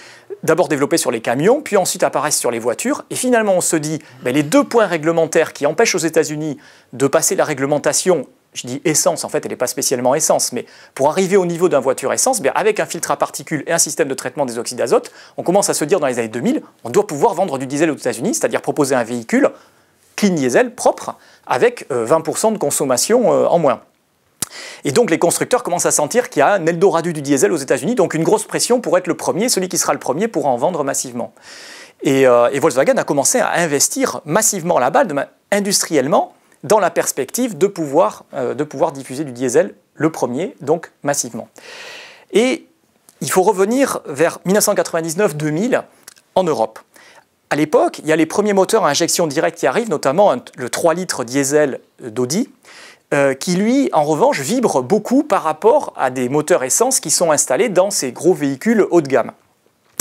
d'abord développé sur les camions, puis ensuite apparaissent sur les voitures. Et finalement, on se dit, les deux points réglementaires qui empêchent aux États-Unis de passer la réglementation je dis essence, en fait, elle n'est pas spécialement essence, mais pour arriver au niveau d'une voiture essence, ben, avec un filtre à particules et un système de traitement des oxydes d'azote, on commence à se dire dans les années 2000, on doit pouvoir vendre du diesel aux États-Unis, c'est-à-dire proposer un véhicule clean diesel propre avec 20% euh, de consommation euh, en moins. Et donc les constructeurs commencent à sentir qu'il y a un Eldorado du diesel aux États-Unis, donc une grosse pression pour être le premier, celui qui sera le premier pour en vendre massivement. Et, euh, Volkswagen a commencé à investir massivement la balle industriellement, dans la perspective de pouvoir, euh, de pouvoir diffuser du diesel le premier, donc massivement. Et il faut revenir vers 1999-2000 en Europe. À l'époque, il y a les premiers moteurs à injection directe qui arrivent, notamment le 3 litres diesel d'Audi. Euh, qui lui, en revanche, vibre beaucoup par rapport à des moteurs essence qui sont installés dans ces gros véhicules haut de gamme.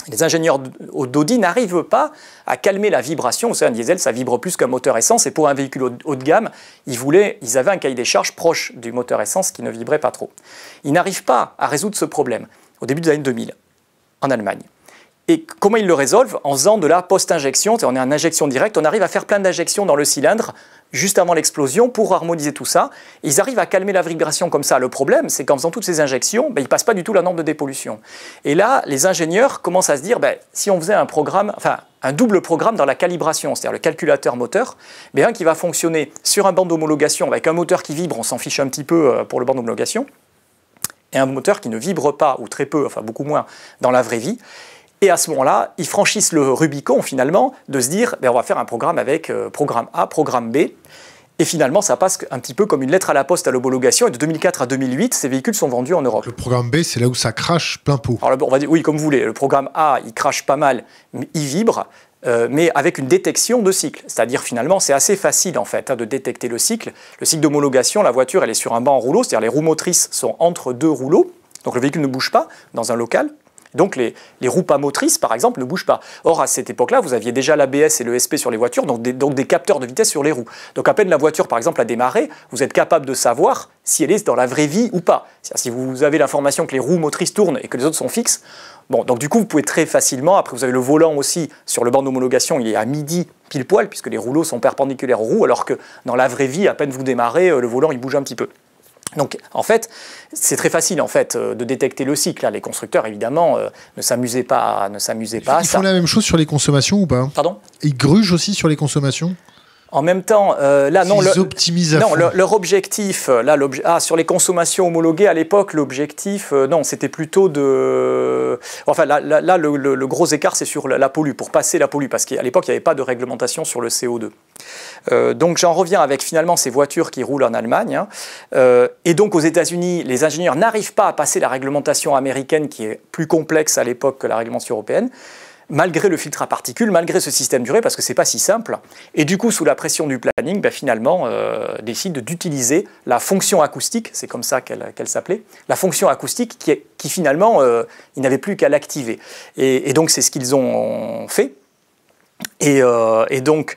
Les ingénieurs d'Audi n'arrivent pas à calmer la vibration. Vous savez, un diesel, ça vibre plus qu'un moteur essence. Et pour un véhicule haut de gamme, ils, voulaient, ils avaient un cahier des charges proche du moteur essence qui ne vibrait pas trop. Ils n'arrivent pas à résoudre ce problème au début des années 2000 en Allemagne. Et comment ils le résolvent En faisant de la post-injection. On est en injection directe, on arrive à faire plein d'injections dans le cylindre juste avant l'explosion pour harmoniser tout ça. Ils arrivent à calmer la vibration comme ça. Le problème, c'est qu'en faisant toutes ces injections, ben, ils ne passent pas du tout la norme de dépollution. Et là, les ingénieurs commencent à se dire, ben, si on faisait un programme, enfin un double programme dans la calibration, c'est-à-dire le calculateur moteur, mais ben, un qui va fonctionner sur un banc d'homologation avec un moteur qui vibre, on s'en fiche un petit peu euh, pour le banc d'homologation, et un moteur qui ne vibre pas ou très peu, enfin beaucoup moins dans la vraie vie. Et à ce moment-là, ils franchissent le Rubicon finalement de se dire, ben, on va faire un programme avec euh, programme A, programme B. Et finalement, ça passe un petit peu comme une lettre à la poste à l'homologation. Et de 2004 à 2008, ces véhicules sont vendus en Europe. Le programme B, c'est là où ça crache plein pot. Alors, on va dire, oui, comme vous voulez. Le programme A, il crache pas mal, il vibre. Euh, mais avec une détection de cycle. C'est-à-dire finalement, c'est assez facile en fait hein, de détecter le cycle. Le cycle d'homologation, la voiture, elle est sur un banc en rouleau, c'est-à-dire les roues motrices sont entre deux rouleaux, donc le véhicule ne bouge pas dans un local, donc les, roues pas motrices, par exemple, ne bougent pas. Or, à cette époque-là, vous aviez déjà l'ABS et le SP sur les voitures, donc des, donc des capteurs de vitesse sur les roues. Donc à peine la voiture, par exemple, a démarré, vous êtes capable de savoir si elle est dans la vraie vie ou pas. Si vous avez l'information que les roues motrices tournent et que les autres sont fixes, Bon, donc du coup, vous pouvez très facilement, après vous avez le volant aussi sur le banc d'homologation, il est à midi pile poil, puisque les rouleaux sont perpendiculaires aux roues, alors que dans la vraie vie, à peine vous démarrez, euh, le volant il bouge un petit peu. Donc en fait, c'est très facile en fait euh, de détecter le cycle. Hein. Les constructeurs évidemment euh, ne s'amusaient pas, ne s'amusaient Ils font la même chose sur les consommations ou pas Pardon Ils grugent aussi sur les consommations en même temps, euh, là, non, non Leur, objectif, euh, là, ah, sur les consommations homologuées, à l'époque, l'objectif, euh, non, c'était plutôt de... Enfin, là, là, le, gros écart, c'est sur la, pollue, pour passer la pollue, parce qu'à l'époque, il n'y avait pas de réglementation sur le CO2. donc, j'en reviens avec, finalement, ces voitures qui roulent en Allemagne. Hein. et donc, aux États-Unis, les ingénieurs n'arrivent pas à passer la réglementation américaine, qui est plus complexe à l'époque que la réglementation européenne malgré le filtre à particules, malgré ce système duré, parce que ce n'est pas si simple. Et du coup, sous la pression du planning, ben, finalement, euh, décide d'utiliser la fonction acoustique, c'est comme ça qu'elle s'appelait, la fonction acoustique qui, finalement, euh, ils n'avaient plus qu'à l'activer. Et, donc, c'est ce qu'ils ont fait. Et, euh, et donc,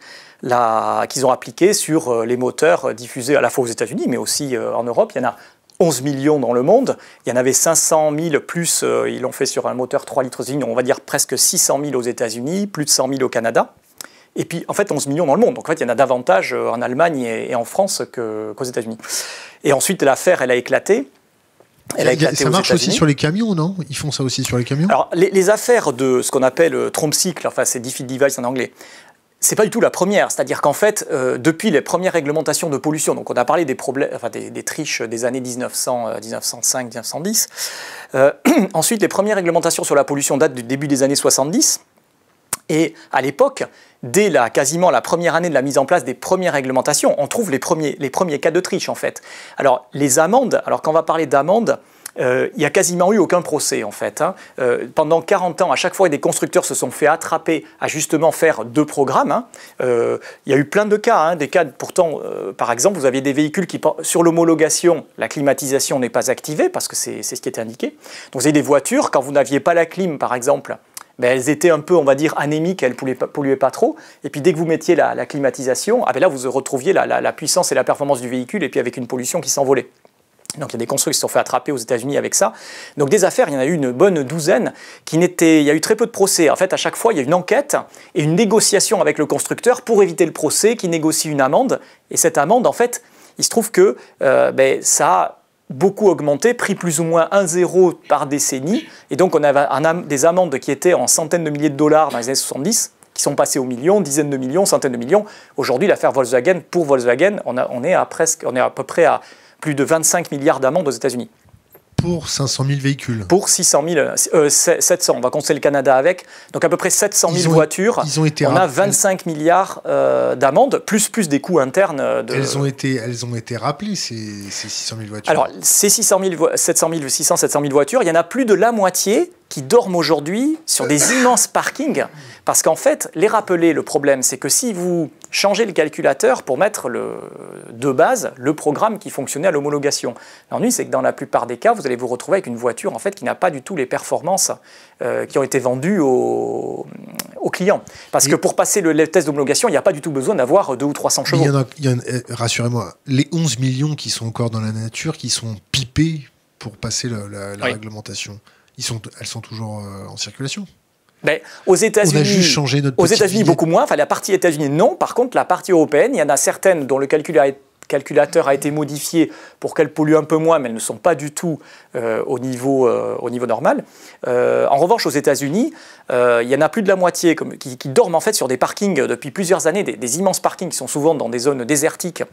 qu'ils ont appliqué sur euh, les moteurs diffusés à la fois aux États-Unis, mais aussi euh, en Europe. Il y en a 11 millions dans le monde. Il y en avait 500 000 plus, euh, ils l'ont fait sur un moteur 3 litres on va dire presque 600 000 aux États-Unis, plus de 100 000 au Canada. Et puis, en fait, 11 millions dans le monde. Donc, en fait, il y en a davantage euh, en Allemagne et, en France qu'aux États-Unis. Et ensuite, l'affaire, elle a éclaté. Elle a éclaté ça marche aussi sur les camions, non Ils font ça aussi sur les camions Alors, les, affaires de ce qu'on appelle euh, trompe-cycle, enfin c'est defeat device en anglais, c'est pas du tout la première. C'est-à-dire qu'en fait, euh, depuis les premières réglementations de pollution, donc on a parlé des, des, triches des années 1905, 1910. Euh, euh, ensuite, les premières réglementations sur la pollution datent du début des années 70. Et à l'époque, dès la, quasiment la première année de la mise en place des premières réglementations, on trouve les premiers, les premiers cas de triche en fait. Alors les amendes, alors quand on va parler d'amendes, euh, il n'y a quasiment eu aucun procès en fait. Hein. Euh, pendant 40 ans, à chaque fois, des constructeurs se sont fait attraper à justement faire deux programmes. Hein. Euh, il y a eu plein de cas, hein, des cas pourtant, par exemple, vous aviez des véhicules qui, sur l'homologation, la climatisation n'est pas activée parce que c'est ce qui était indiqué. Donc vous avez des voitures, quand vous n'aviez pas la clim par exemple, ben, elles étaient un peu, on va dire, anémiques, elles ne pas polluaient, pas trop. Et puis dès que vous mettiez la, climatisation, ah ben là, vous retrouviez la, puissance et la performance du véhicule, et puis avec une pollution qui s'envolait. Donc il y a des constructeurs qui se sont fait attraper aux États-Unis avec ça. Donc des affaires, il y en a eu une bonne douzaine qui n'était, Il y a eu très peu de procès. En fait, à chaque fois, il y a une enquête et une négociation avec le constructeur pour éviter le procès, qui négocie une amende. Et cette amende, en fait, il se trouve que euh, ben, ça a beaucoup augmenté, pris plus ou moins zéro par décennie. Et donc on avait des amendes qui étaient en centaines de milliers de dollars dans les années 70 qui sont passées aux millions, dizaines de millions, centaines de millions. Aujourd'hui, l'affaire Volkswagen, pour Volkswagen, on, on, est à presque, on est à peu près à plus de 25 milliards d'amendes aux États-Unis. Pour 500 000 véhicules. Pour 600 000, 700, on va compter le Canada avec. Donc à peu près 700 000 voitures. on a 25 milliards euh, d'amendes, plus, plus des coûts internes. Euh, de... Elles, ont été, elles ont été rappelées, ces, 600 000 voitures. Alors, ces 600 000, 700 000, 600, 700 000 voitures, il y en a plus de la moitié qui dorment aujourd'hui sur des euh. immenses parkings. Parce qu'en fait, les rappeler, le problème, c'est que si vous changez le calculateur pour mettre le, de base le programme qui fonctionnait à l'homologation, l'ennui, c'est que dans la plupart des cas, vous allez vous retrouver avec une voiture en fait, qui n'a pas du tout les performances euh, qui ont été vendues aux, clients. Parce que pour passer le, test d'homologation, il n'y a pas du tout besoin d'avoir deux ou 300 chevaux. Euh, rassurez-moi, les 11 millions qui sont encore dans la nature, qui sont pipés pour passer la, réglementation elles sont toujours euh, en circulation. Ben, aux États-Unis, on a juste changé notre aux États-Unis beaucoup moins. Enfin, la partie États-Unis, non. Par contre, la partie européenne, il y en a certaines dont le calculateur a été modifié pour qu'elles polluent un peu moins, mais elles ne sont pas du tout euh, au, niveau, euh, au niveau normal. en revanche, aux États-Unis, il y en a plus de la moitié qui, dorment en fait sur des parkings depuis plusieurs années, des, immenses parkings qui sont souvent dans des zones désertiques,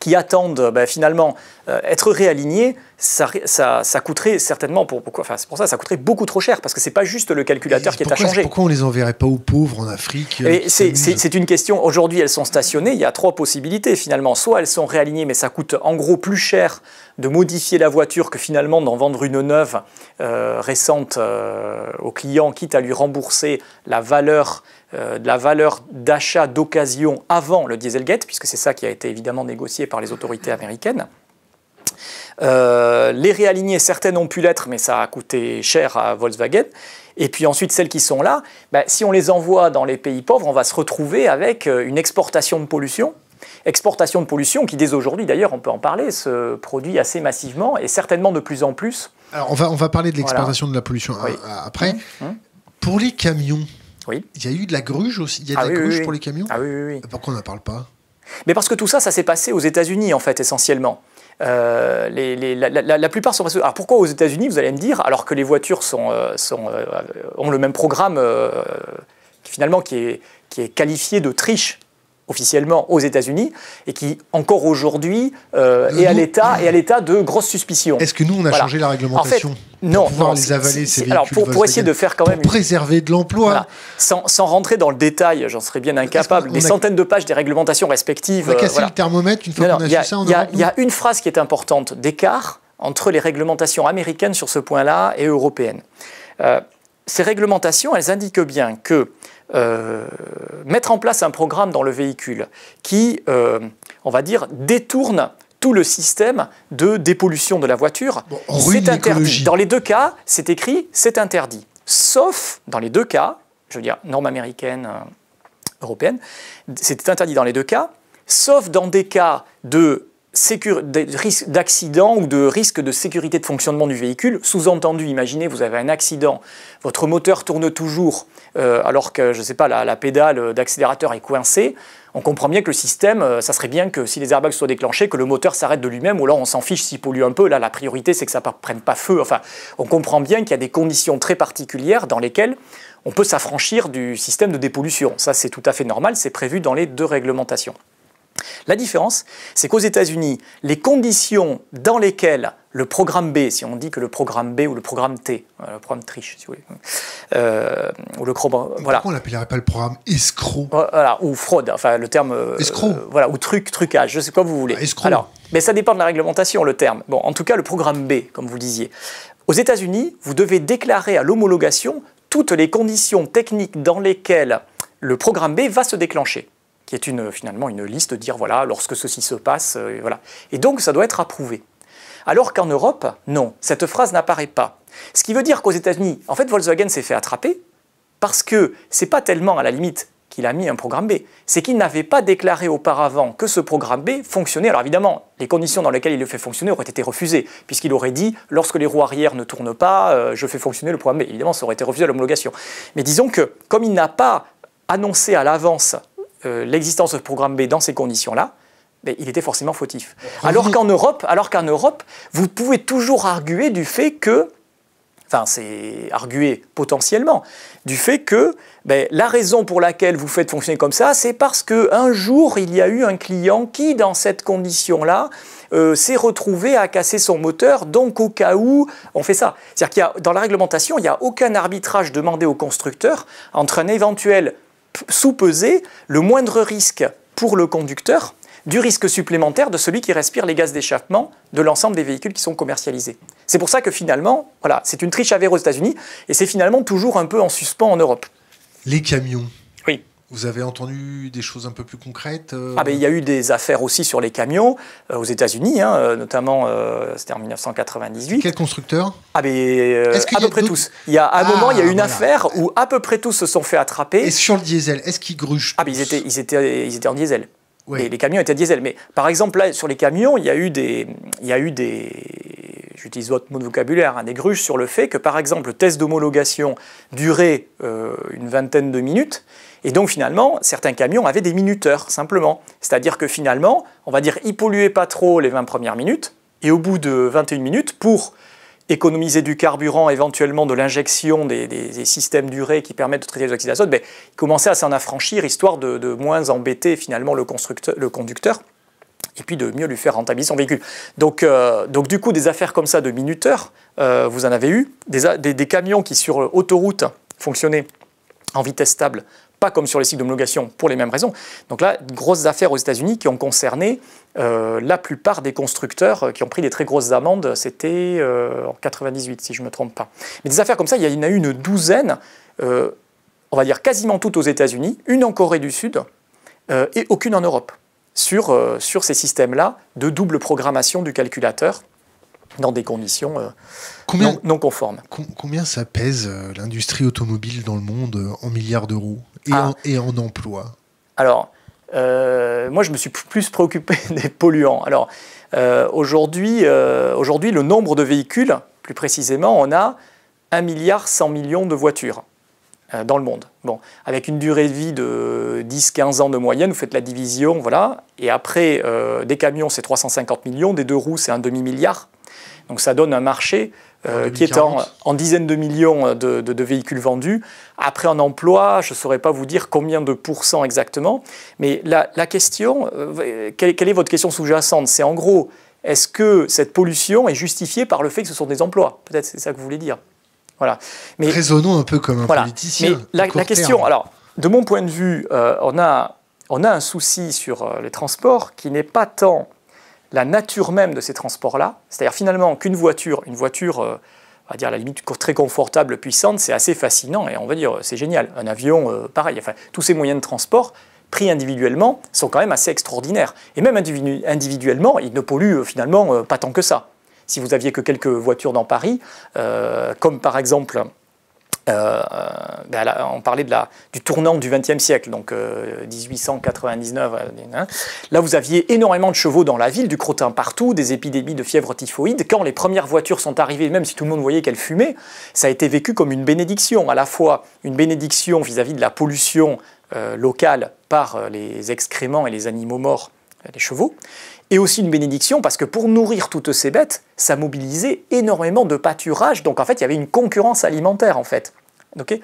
qui attendent ben, finalement être réalignés ça, ça, ça, coûterait certainement, pour, enfin, c'est pour ça, ça coûterait beaucoup trop cher, parce que c'est pas juste le calculateur qui est à changer. Pourquoi on les enverrait pas aux pauvres en Afrique euh, C'est une question, aujourd'hui elles sont stationnées, il y a trois possibilités finalement. Soit elles sont réalignées, mais ça coûte en gros plus cher de modifier la voiture que finalement d'en vendre une neuve euh, récente euh, au client, quitte à lui rembourser la valeur la valeur d'achat d'occasion avant le Dieselgate, puisque c'est ça qui a été évidemment négocié par les autorités américaines. Euh, les réaligner, certaines ont pu l'être, mais ça a coûté cher à Volkswagen. Et puis ensuite, celles qui sont là, bah, si on les envoie dans les pays pauvres, on va se retrouver avec euh, une exportation de pollution. Exportation de pollution qui, dès aujourd'hui d'ailleurs, on peut en parler, se produit assez massivement et certainement de plus en plus. Alors on va, on va parler de l'exportation de la pollution hein, euh, après. Mmh. Mmh. Pour les camions, oui. il y a eu de la gruge aussi. Il y a ah de la gruge pour les camions ah, Pourquoi on n'en parle pas Mais parce que tout ça, ça s'est passé aux États-Unis en fait essentiellement. Euh, la, plupart sont Alors pourquoi aux États-Unis, vous allez me dire, alors que les voitures euh, euh, ont le même programme finalement qui qui est qualifié de triche officiellement aux États-Unis et qui encore aujourd'hui euh, est à l'état et à l'état de grosses suspicions. Est-ce que nous on a changé la réglementation non, pour les avaler alors pour, essayer de faire quand même pour préserver de l'emploi sans, rentrer dans le détail, j'en serais bien incapable. Des centaines de pages des réglementations respectives. On a euh, cassé le thermomètre une fois qu'on a, a su ça. Il y, a une phrase qui est importante d'écart entre les réglementations américaines sur ce point-là et européennes. Euh, ces réglementations, elles indiquent bien que euh, mettre en place un programme dans le véhicule qui, euh, on va dire, détourne tout le système de dépollution de la voiture. c'est interdit. Dans les deux cas, c'est écrit, c'est interdit. Sauf dans les deux cas, je veux dire, normes américaines, européenne, européennes, c'est interdit dans les deux cas, sauf dans des cas de risque d'accident ou de risque de sécurité de fonctionnement du véhicule. Sous-entendu, imaginez, vous avez un accident, votre moteur tourne toujours euh, alors que, je ne sais pas, la, pédale d'accélérateur est coincée. On comprend bien que le système, euh, ça serait bien que si les airbags soient déclenchés, que le moteur s'arrête de lui-même, ou alors on s'en fiche s'il pollue un peu. Là, la priorité, c'est que ça ne prenne pas feu. Enfin, on comprend bien qu'il y a des conditions très particulières dans lesquelles on peut s'affranchir du système de dépollution. Ça, c'est tout à fait normal, c'est prévu dans les deux réglementations. La différence, c'est qu'aux États-Unis, les conditions dans lesquelles le programme B, si on dit que le programme B ou le programme T, euh, le programme triche, si vous voulez, euh, ou le programme, on l'appellerait pas le programme escroc Voilà, ou fraude, enfin le terme. Euh, escroc. voilà, ou truc, trucage, je sais quoi vous voulez. escroc. mais ça dépend de la réglementation, le terme. Bon, en tout cas, le programme B, comme vous disiez. Aux États-Unis, vous devez déclarer à l'homologation toutes les conditions techniques dans lesquelles le programme B va se déclencher qui est finalement une liste dire voilà, lorsque ceci se passe, euh, voilà. Et donc ça doit être approuvé. Alors qu'en Europe, non, cette phrase n'apparaît pas. Ce qui veut dire qu'aux États-Unis, en fait, Volkswagen s'est fait attraper parce que c'est pas tellement à la limite qu'il a mis un programme B, c'est qu'il n'avait pas déclaré auparavant que ce programme B fonctionnait. Alors évidemment, les conditions dans lesquelles il le fait fonctionner auraient été refusées, puisqu'il aurait dit lorsque les roues arrière ne tournent pas, euh, je fais fonctionner le programme B. Évidemment, ça aurait été refusé à l'homologation. Mais disons que comme il n'a pas annoncé à l'avance euh, l'existence de programme B dans ces conditions-là, ben, il était forcément fautif. Alors qu'en Europe, alors Europe, vous pouvez toujours arguer du fait que, enfin c'est arguer potentiellement, du fait que ben, la raison pour laquelle vous faites fonctionner comme ça, c'est parce que jour il y a eu un client qui, dans cette condition-là, euh, s'est retrouvé à casser son moteur, donc au cas où on fait ça. C'est-à-dire qu'il y a, dans la réglementation, il n'y a aucun arbitrage demandé au constructeur entre un éventuel sous-peser le moindre risque pour le conducteur du risque supplémentaire de celui qui respire les gaz d'échappement de l'ensemble des véhicules qui sont commercialisés. C'est pour ça que finalement, voilà, c'est une triche avérée aux États-Unis et c'est finalement toujours un peu en suspens en Europe. Les camions, vous avez entendu des choses un peu plus concrètes euh Ah ben, il y a eu des affaires aussi sur les camions euh, aux États-Unis, hein, euh, notamment c'était en 1998. Quel constructeur Ah ben, à peu près tous. Il y a à un ah, moment, il y a eu une affaire où à peu près tous se sont fait attraper. Et sur le diesel, est-ce qu'ils gruge Ah ben, ils étaient, ils étaient, ils étaient en diesel. Oui. les camions étaient diesel. Mais par exemple, là, sur les camions, il y a eu des, il y a eu des, j'utilise votre mot de vocabulaire, hein, des gruges sur le fait que, par exemple, le test d'homologation durait une vingtaine de minutes et donc finalement, certains camions avaient des minuteurs, simplement. C'est-à-dire que finalement, on va dire, ils polluaient pas trop les 20 premières minutes, et au bout de 21 minutes, pour économiser du carburant, éventuellement de l'injection des, des, systèmes durés qui permettent de traiter les oxydes d'azote, ben, ils commençaient à s'en affranchir, histoire de, moins embêter finalement le, constructeur, le conducteur et puis de mieux lui faire rentabiliser son véhicule. Donc, euh, donc du coup, des affaires comme ça de minuteurs, euh, vous en avez eu, des, des, des, camions qui sur autoroute fonctionnaient en vitesse stable pas comme sur les sites d'homologation pour les mêmes raisons. Donc là, grosses affaires aux États-Unis qui ont concerné euh, la plupart des constructeurs euh, qui ont pris des très grosses amendes, c'était euh, en 98 si je ne me trompe pas. Mais des affaires comme ça, il y en a eu une douzaine, on va dire quasiment toutes aux États-Unis, une en Corée du Sud et aucune en Europe, sur, sur ces systèmes-là de double programmation du calculateur dans des conditions non, conformes. combien ça pèse l'industrie automobile dans le monde en milliards d'euros ah. et, en, emploi Alors, euh, moi, je me suis plus préoccupé des polluants. Alors, euh, euh, aujourd'hui, le nombre de véhicules, plus précisément, on a 1 milliard 100 millions de voitures euh, dans le monde. Bon, avec une durée de vie de 10-15 ans de moyenne, vous faites la division, voilà. Et après, des camions, c'est 350 millions, des deux roues, c'est un demi-milliard. Donc ça donne un marché qui est en, dizaines de millions de véhicules vendus. Après, en emploi, je ne saurais pas vous dire combien de pourcents exactement, mais la, question, euh, quelle, est votre question sous-jacente C'est en gros, est-ce que cette pollution est justifiée par le fait que ce sont des emplois Peut-être c'est ça que vous voulez dire. Voilà. Mais, Raisonnons un peu comme un politicien. la, question, alors, de mon point de vue, euh, on, a, on a un souci sur euh, les transports qui n'est pas tant la nature même de ces transports-là, c'est-à-dire finalement qu'une voiture, une voiture à dire, la limite très confortable, puissante, c'est assez fascinant et on va dire, c'est génial. Un avion, euh, pareil, enfin, tous ces moyens de transport, pris individuellement, sont quand même assez extraordinaires. Et même individuellement, ils ne polluent euh, finalement euh, pas tant que ça. Si vous aviez que quelques voitures dans Paris, comme par exemple euh, euh, on parlait de la, du tournant du XXe siècle, donc 1899. Euh, hein. Là, vous aviez énormément de chevaux dans la ville, du crottin partout, des épidémies de fièvre typhoïde. Quand les premières voitures sont arrivées, même si tout le monde voyait qu'elles fumaient, ça a été vécu comme une bénédiction, à la fois une bénédiction vis-à-vis de la pollution locale par les excréments et les animaux morts les chevaux, et aussi une bénédiction parce que pour nourrir toutes ces bêtes, ça mobilisait énormément de pâturage, donc en fait il y avait une concurrence alimentaire en fait. donc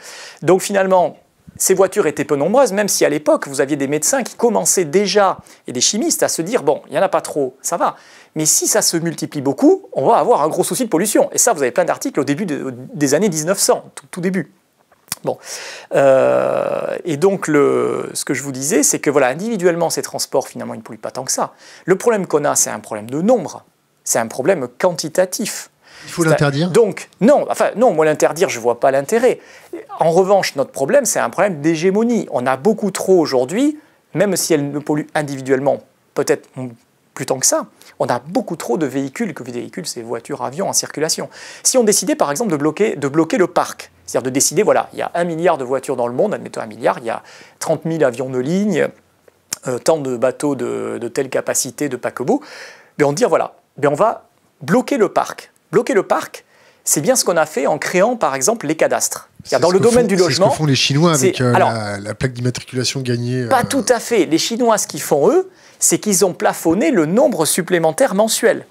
finalement, ces voitures étaient peu nombreuses, même si à l'époque vous aviez des médecins qui commençaient déjà, et des chimistes, à se dire, bon, il n'y en a pas trop, ça va, mais si ça se multiplie beaucoup, on va avoir un gros souci de pollution. Et ça, vous avez plein d'articles au début des années 1900, tout début. Bon. Euh, et donc, le, ce que je vous disais, c'est que voilà, individuellement, ces transports, finalement, ils ne polluent pas tant que ça. Le problème qu'on a, c'est un problème de nombre. C'est un problème quantitatif. Il faut l'interdire Donc, non, enfin, non, moi l'interdire, je ne vois pas l'intérêt. En revanche, notre problème, c'est un problème d'hégémonie. On a beaucoup trop aujourd'hui, même si elle ne pollue individuellement, peut-être plus tant que ça, on a beaucoup trop de véhicules, que véhicules, ces voitures, avions en circulation. Si on décidait par exemple de bloquer, de bloquer le parc, c'est-à-dire de décider, voilà, il y a un milliard de voitures dans le monde, admettons un milliard, il y a 30 000 avions de ligne, euh, tant de bateaux de, telle capacité, de paquebots, mais ben, on dire, ah, voilà, mais ben, on va bloquer le parc. Bloquer le parc, c'est bien ce qu'on a fait en créant, par exemple, les cadastres. Dans le domaine du logement. C'est ce que font les Chinois avec euh, la, plaque d'immatriculation gagnée. Euh. Pas tout à fait. Les Chinois, ce qu'ils font, eux, c'est qu'ils ont plafonné le nombre supplémentaire mensuel.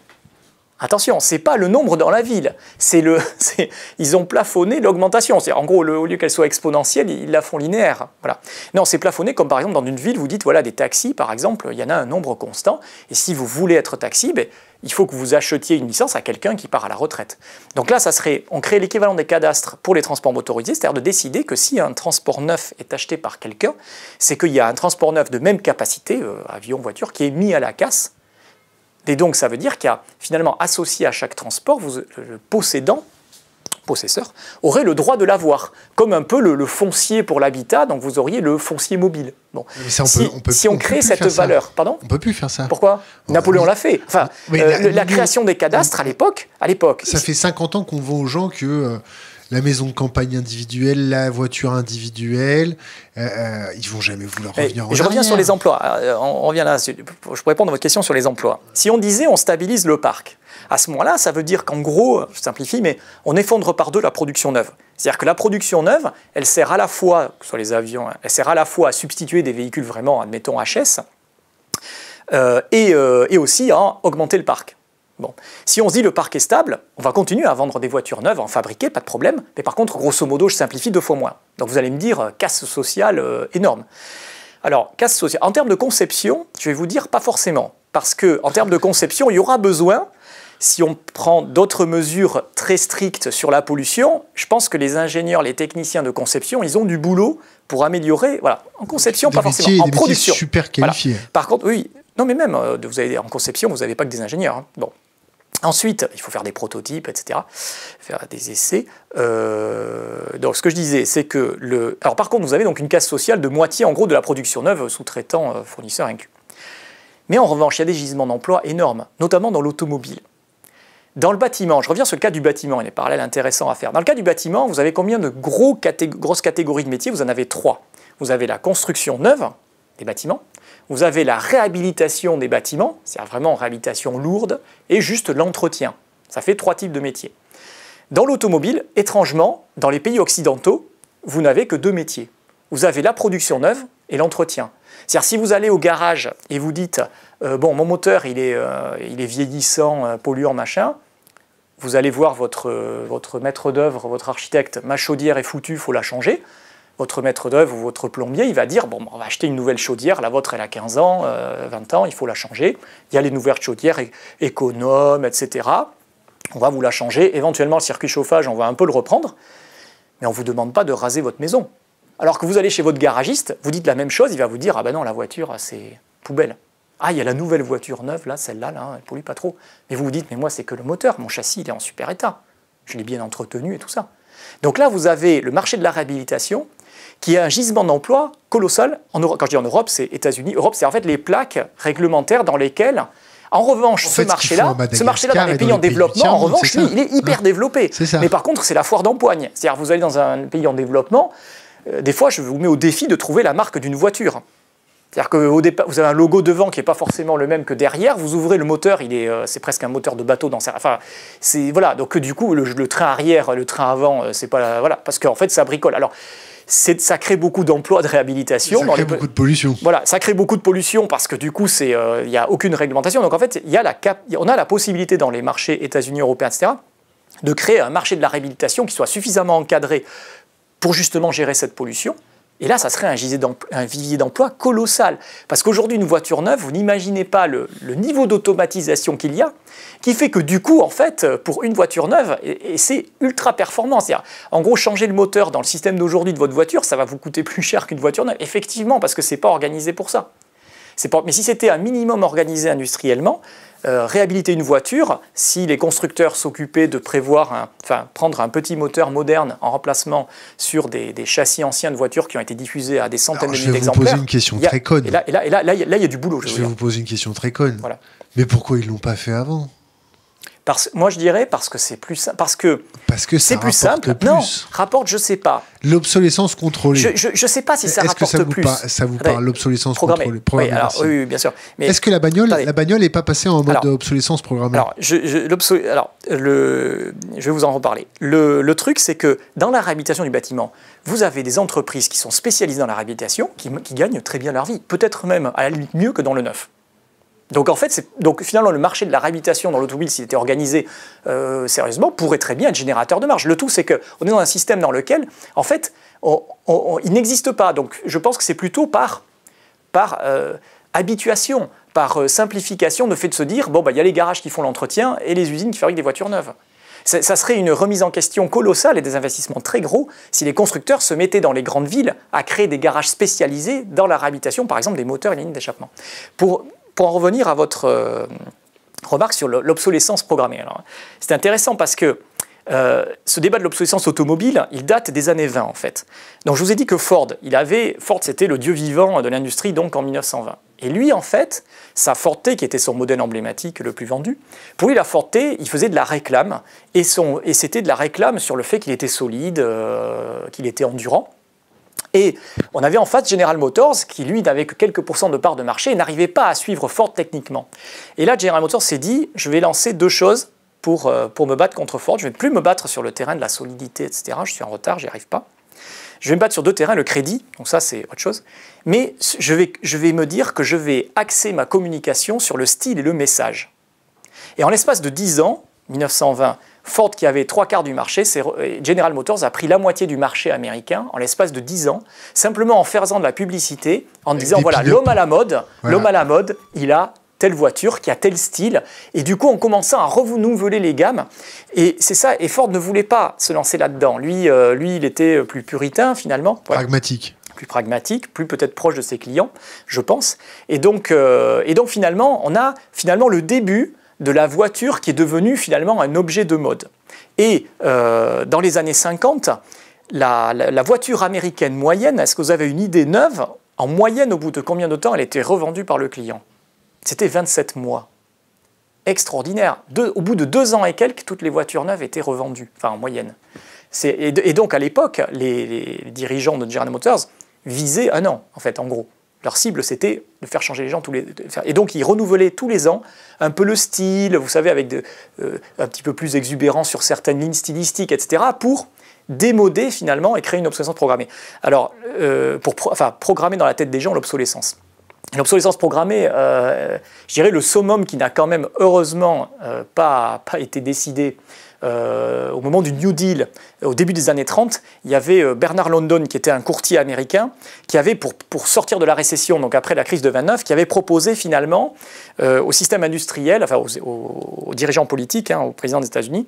Attention, ce n'est pas le nombre dans la ville, c'est le, ils ont plafonné l'augmentation. C'est en gros, au lieu qu'elle soit exponentielle, ils la font linéaire. Voilà. Non, c'est plafonné comme par exemple dans une ville, vous dites voilà des taxis par exemple, il y en a un nombre constant, et si vous voulez être taxi, ben, il faut que vous achetiez une licence à quelqu'un qui part à la retraite. Donc là, ça serait, on crée l'équivalent des cadastres pour les transports motorisés, c'est-à-dire de décider que si un transport neuf est acheté par quelqu'un, c'est qu'il y a un transport neuf de même capacité, euh, avion, voiture, qui est mis à la casse et donc ça veut dire qu'il y a finalement associé à chaque transport, vous, le possédant possesseur aurait le droit de l'avoir, comme un peu le, foncier pour l'habitat, donc vous auriez le foncier mobile. Bon. si, on crée cette valeur, pardon On peut plus faire ça. Pourquoi Napoléon l'a fait. Enfin, euh, la, création des cadastres à l'époque, à l'époque. Ça fait 50 ans qu'on voit aux gens que euh, la maison de campagne individuelle, la voiture individuelle. Euh, euh ils vont jamais vouloir revenir. En je reviens sur les emplois. Euh, on revient là. Je pourrais répondre à votre question sur les emplois. Si on disait on stabilise le parc, à ce moment-là, ça veut dire qu'en gros, je simplifie, mais on effondre par deux la production neuve. C'est-à-dire que la production neuve, elle sert à la fois, que ce soit les avions, hein, elle sert à la fois à substituer des véhicules vraiment, admettons, HS, euh, et aussi à augmenter le parc. Bon. Si on se dit le parc est stable, on va continuer à vendre des voitures neuves, en fabriquer, pas de problème. Mais par contre, grosso modo, je simplifie deux fois moins. Donc vous allez me dire, euh, casse sociale euh, énorme. Alors, casse sociale. En termes de conception, je vais vous dire pas forcément. Parce que, en termes de conception, il y aura besoin, si on prend d'autres mesures très strictes sur la pollution, je pense que les ingénieurs, les techniciens de conception, ils ont du boulot pour améliorer. Voilà, en conception, pas forcément. en production. Super qualifiés. Par contre, oui. Non, mais même, euh, vous avez, en conception, vous n'avez pas que des ingénieurs. Hein. Bon. Ensuite, il faut faire des prototypes, etc., faire des essais. Euh, donc, ce que je disais, c'est que le. Alors, par contre, vous avez donc une casse sociale de moitié, en gros, de la production neuve, sous-traitant, euh, fournisseur inclus. Mais en revanche, il y a des gisements d'emplois énormes, notamment dans l'automobile. Dans le bâtiment, je reviens sur le cas du bâtiment, il y a des parallèles à faire. Dans le cas du bâtiment, vous avez combien de gros grosses catégories de métiers Vous en avez trois. Vous avez la construction neuve, des bâtiments, vous avez la réhabilitation des bâtiments, c'est-à-dire vraiment réhabilitation lourde, et juste l'entretien. Ça fait trois types de métiers. Dans l'automobile, étrangement, dans les pays occidentaux, vous n'avez que deux métiers. Vous avez la production neuve et l'entretien. C'est-à-dire si vous allez au garage et vous dites euh, bon mon moteur il est, euh, vieillissant, euh, polluant machin, vous allez voir votre, maître d'œuvre, votre architecte, ma chaudière est foutue, faut la changer votre maître d'œuvre ou votre plombier, il va dire bon, on va acheter une nouvelle chaudière, la vôtre elle a 15 ans, 20 euh, ans, il faut la changer. Il y a les nouvelles chaudières économes, etc. On va vous la changer. Éventuellement, le circuit chauffage, on va un peu le reprendre, mais on ne vous demande pas de raser votre maison. Alors que vous allez chez votre garagiste, vous dites la même chose, il va vous dire ah ben non, la voiture, c'est poubelle. Ah, il y a la nouvelle voiture neuve, là, celle-là, là, ne pollue pas trop. Mais vous vous dites, mais moi, c'est que le moteur, mon châssis, il est en super état. Je l'ai bien entretenu et tout ça. Donc là, vous avez le marché de la réhabilitation qui a un gisement d'emploi colossal. En Quand je dis en Europe, c'est États-Unis. Europe, c'est en fait les plaques réglementaires dans lesquelles en revanche, ce marché-là, ce marché-là dans les pays en développement, en revanche, il est hyper développé. Mais par contre, c'est la foire d'empoigne. C'est-à-dire, vous allez dans un pays en développement, euh, des fois, je vous mets au défi de trouver la marque d'une voiture. C'est-à-dire que au vous avez un logo devant qui n'est pas forcément le même que derrière. Vous ouvrez le moteur, il est, euh, c'est presque un moteur de bateau dans enfin, c'est voilà. Donc du coup, le, train arrière, le train avant, euh, c'est pas voilà, parce qu'en fait, ça bricole. Alors ça crée beaucoup d'emplois de réhabilitation. Ça crée beaucoup de pollution. Voilà, ça crée beaucoup de pollution parce que du coup, euh, il n'y a aucune réglementation. Donc en fait, y a la on a la possibilité dans les marchés États-Unis, européens, etc., de créer un marché de la réhabilitation qui soit suffisamment encadré pour justement gérer cette pollution et là, ça serait un, vivier d'emploi colossal. Parce qu'aujourd'hui, une voiture neuve, vous n'imaginez pas le, niveau d'automatisation qu'il y a, qui fait que du coup, en fait, pour une voiture neuve, et, c'est ultra performant. En gros, changer le moteur dans le système d'aujourd'hui de votre voiture, ça va vous coûter plus cher qu'une voiture neuve. Effectivement, parce que n'est pas organisé pour ça. Mais si c'était un minimum organisé industriellement, euh, réhabiliter une voiture, si les constructeurs s'occupaient de prévoir, enfin prendre un petit moteur moderne en remplacement sur des, châssis anciens de voitures qui ont été diffusés à des centaines de milliers d'exemplaires. Je vais vous poser une question très conne. Et là, il y, a du boulot. Je, je vais vous poser une question très conne. Mais pourquoi ils ne l'ont pas fait avant moi, je dirais parce que c'est plus simple. Parce que, parce que c'est plus simple. Non, rapporte, je sais pas. L'obsolescence contrôlée. Je ne sais pas si ça rapporte que ça vous plus. ça vous parle, l'obsolescence contrôlée oui, bien sûr. Est-ce que la bagnole n'est la bagnole est pas passée en mode d'obsolescence programmée Alors, je, alors le, je vais vous en reparler. Le, truc, c'est que dans la réhabilitation du bâtiment, vous avez des entreprises qui sont spécialisées dans la réhabilitation, qui, qui gagnent très bien leur vie. Peut-être même, à la limite, mieux que dans le neuf. Donc en fait, donc finalement, le marché de la réhabilitation dans l'automobile, s'il était organisé euh, sérieusement, pourrait très bien être générateur de marge. Le tout, c'est qu'on est dans un système dans lequel, en fait, il n'existe pas. Donc je pense que c'est plutôt par, euh, habituation, par euh, simplification, le fait de se dire, bon, bah, il y a les garages qui font l'entretien et les usines qui fabriquent des voitures neuves. Ça, serait une remise en question colossale et des investissements très gros si les constructeurs se mettaient dans les grandes villes à créer des garages spécialisés dans la réhabilitation, par exemple, des moteurs et des lignes d'échappement. Pour pour en revenir à votre euh, remarque sur l'obsolescence programmée, c'est intéressant parce que euh, ce débat de l'obsolescence automobile, il date des années 20 en fait. Donc je vous ai dit que Ford, il avait, Ford c'était le dieu vivant de l'industrie donc en 1920. Et lui en fait, sa Ford qui était son modèle emblématique le plus vendu, pour lui la Ford il faisait de la réclame et, et c'était de la réclame sur le fait qu'il était solide, euh, qu'il était endurant. Et on avait en face General Motors, qui lui n'avait que quelques pourcents de parts de marché et n'arrivait pas à suivre Ford techniquement. Et là, General Motors s'est dit, je vais lancer deux choses pour, euh, me battre contre Ford. Je ne vais plus me battre sur le terrain de la solidité, etc. Je suis en retard, j'y arrive pas. Je vais me battre sur deux terrains, le crédit, donc ça c'est autre chose, mais je je vais me dire que je vais axer ma communication sur le style et le message. Et en l'espace de 10 ans, 1920 Ford, qui avait trois quarts du marché, General Motors a pris la moitié du marché américain en l'espace de dix ans, simplement en faisant de la publicité, en disant voilà, l'homme à la mode, l'homme à la mode, il a telle voiture, qui a tel style. Et du coup, on commençait à renouveler les gammes. Et c'est ça, et Ford ne voulait pas se lancer là-dedans. Lui, euh, lui, il était plus puritain, finalement. Pragmatique. Plus pragmatique, plus peut-être proche de ses clients, je pense. Et donc, euh, et donc finalement, on a finalement le début de la voiture qui est devenue finalement un objet de mode. Et euh, dans les années 50, la, voiture américaine moyenne, est-ce que vous avez une idée neuve En moyenne, au bout de combien de temps elle était revendue par le client C'était 27 mois. Extraordinaire. au bout de deux ans et quelques, toutes les voitures neuves étaient revendues, enfin en moyenne. Et, donc à l'époque, les, les, dirigeants de General Motors visaient un an, en fait, en gros. Leur cible, c'était de faire changer les gens tous les... Et donc, ils renouvelaient tous les ans un peu le style, vous savez, avec euh, un petit peu plus exubérant sur certaines lignes stylistiques, etc., pour démoder finalement et créer une obsolescence programmée. Alors, euh, pour programmer dans la tête des gens l'obsolescence. L'obsolescence programmée, euh, je dirais le summum qui n'a quand même heureusement pas, pas été décidé euh, au moment du New Deal, euh, au début des années 30, il y avait euh, Bernard London, qui était un courtier américain, qui avait, pour, sortir de la récession, donc après la crise de 29, qui avait proposé finalement au système industriel, enfin aux, dirigeants politiques, hein, au président des États-Unis,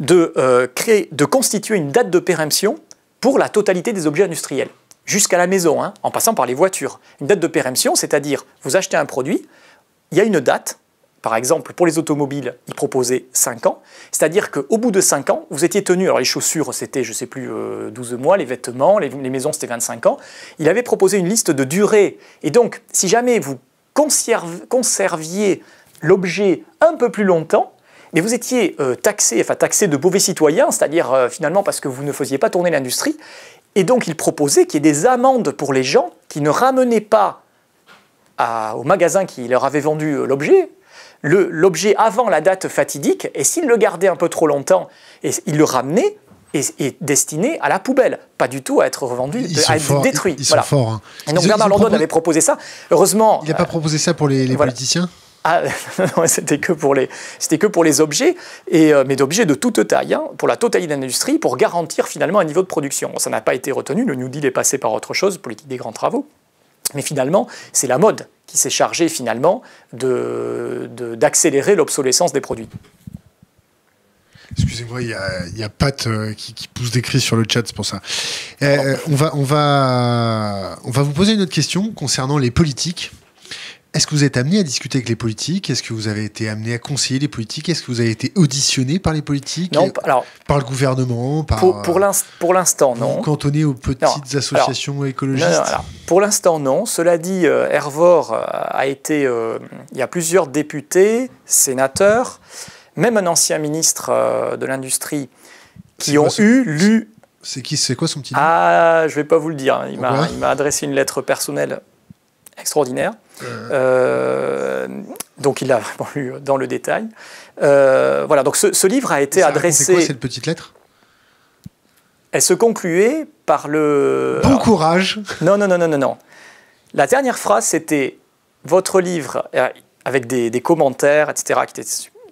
de, créer, de constituer une date de péremption pour la totalité des objets industriels, jusqu'à la maison, hein, en passant par les voitures. Une date de péremption, c'est-à-dire vous achetez un produit, il y a une date, par exemple, pour les automobiles, il proposait 5 ans. C'est-à-dire qu'au bout de 5 ans, vous étiez tenu, alors les chaussures, c'était, je ne sais plus, 12 euh, mois, les vêtements, les, maisons, c'était 25 ans. Il avait proposé une liste de durée. Et donc, si jamais vous conserviez l'objet un peu plus longtemps, mais vous étiez euh, taxé, enfin taxé de mauvais citoyens, c'est-à-dire euh, finalement parce que vous ne faisiez pas tourner l'industrie. Et donc, il proposait qu'il y ait des amendes pour les gens qui ne ramenaient pas au magasin qui leur avait vendu l'objet, l'objet avant la date fatidique, et s'il le gardait un peu trop longtemps, et il le ramenait, est, destiné à la poubelle, pas du tout à être revendu, euh, à être détruit. voilà. donc Bernard avait proposé ça. Heureusement. Il n'a pas euh, proposé ça pour les, politiciens ah, c'était que pour les, objets, et, euh, mais d'objets de toute taille, hein, pour la totalité de l'industrie, pour garantir finalement un niveau de production. ça n'a pas été retenu. Le New Deal est passé par autre chose, politique des grands travaux. Mais finalement, c'est la mode qui s'est chargée finalement d'accélérer de, l'obsolescence des produits. Excusez-moi, il y, a, Pat euh, qui, pousse des cris sur le chat, c'est pour ça. Euh, on, va, on, va, on va vous poser une autre question concernant les politiques. Est-ce que vous êtes amené à discuter avec les politiques Est-ce que vous avez été amené à conseiller les politiques Est-ce que vous avez été auditionné par les politiques alors. Par le gouvernement Pour, pour l'instant, non. Cantonné aux petites associations écologistes Pour l'instant, non. Cela dit, euh, Hervor euh, a été. Euh, il y a plusieurs députés, sénateurs, même un ancien ministre de l'industrie qui ont eu, lu. C'est qui C'est quoi son petit nom Ah, je vais pas vous le dire. Hein. Il m'a adressé une lettre personnelle extraordinaire. Euh, donc il l'a vraiment lu dans le détail. Euh, voilà, donc ce, livre a été adressé. adressé. Quoi, cette petite lettre Elle se concluait par le. Bon courage Non, non, non, non, non, non. La dernière phrase, c'était votre livre, euh, avec des, des, commentaires, etc., qui étaient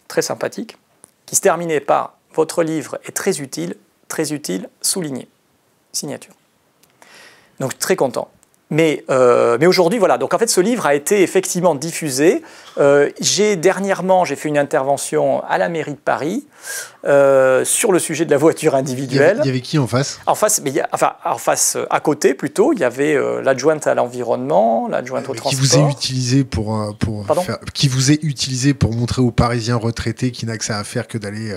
très sympathiques, qui se terminait par votre livre est très utile, très utile, souligné. Signature. Donc très content. Mais, euh, mais aujourd'hui, voilà. Donc en fait, ce livre a été effectivement diffusé. Euh, j'ai dernièrement, j'ai fait une intervention à la mairie de Paris euh, sur le sujet de la voiture individuelle. Il y avait, qui en face En face, mais enfin en face, à côté plutôt, il y avait l'adjointe à l'environnement, l'adjointe au transport. Qui vous est utilisé pour pour qui vous est utilisé pour montrer aux Parisiens retraités qui n'a que ça à faire que d'aller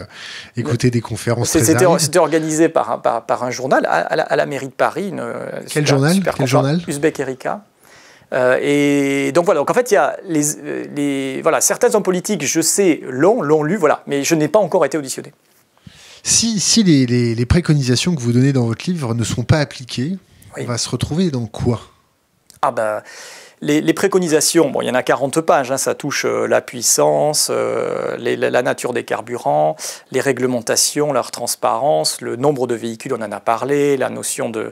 écouter des conférences. C'était organisé par, par, un journal à, la, mairie de Paris. Quel journal Quel journal avec Erika. Euh, et donc voilà, donc en fait, il y a euh, les, voilà, certains hommes politiques, je sais, l'ont, l'ont lu, voilà, mais je n'ai pas encore été auditionné. Si, si les, préconisations que vous donnez dans votre livre ne sont pas appliquées, on va se retrouver dans quoi Ah ben. Les, préconisations, bon, il y en a 40 pages, hein, ça touche euh, la puissance, la nature des carburants, les réglementations, leur transparence, le nombre de véhicules, on en a parlé, la notion de,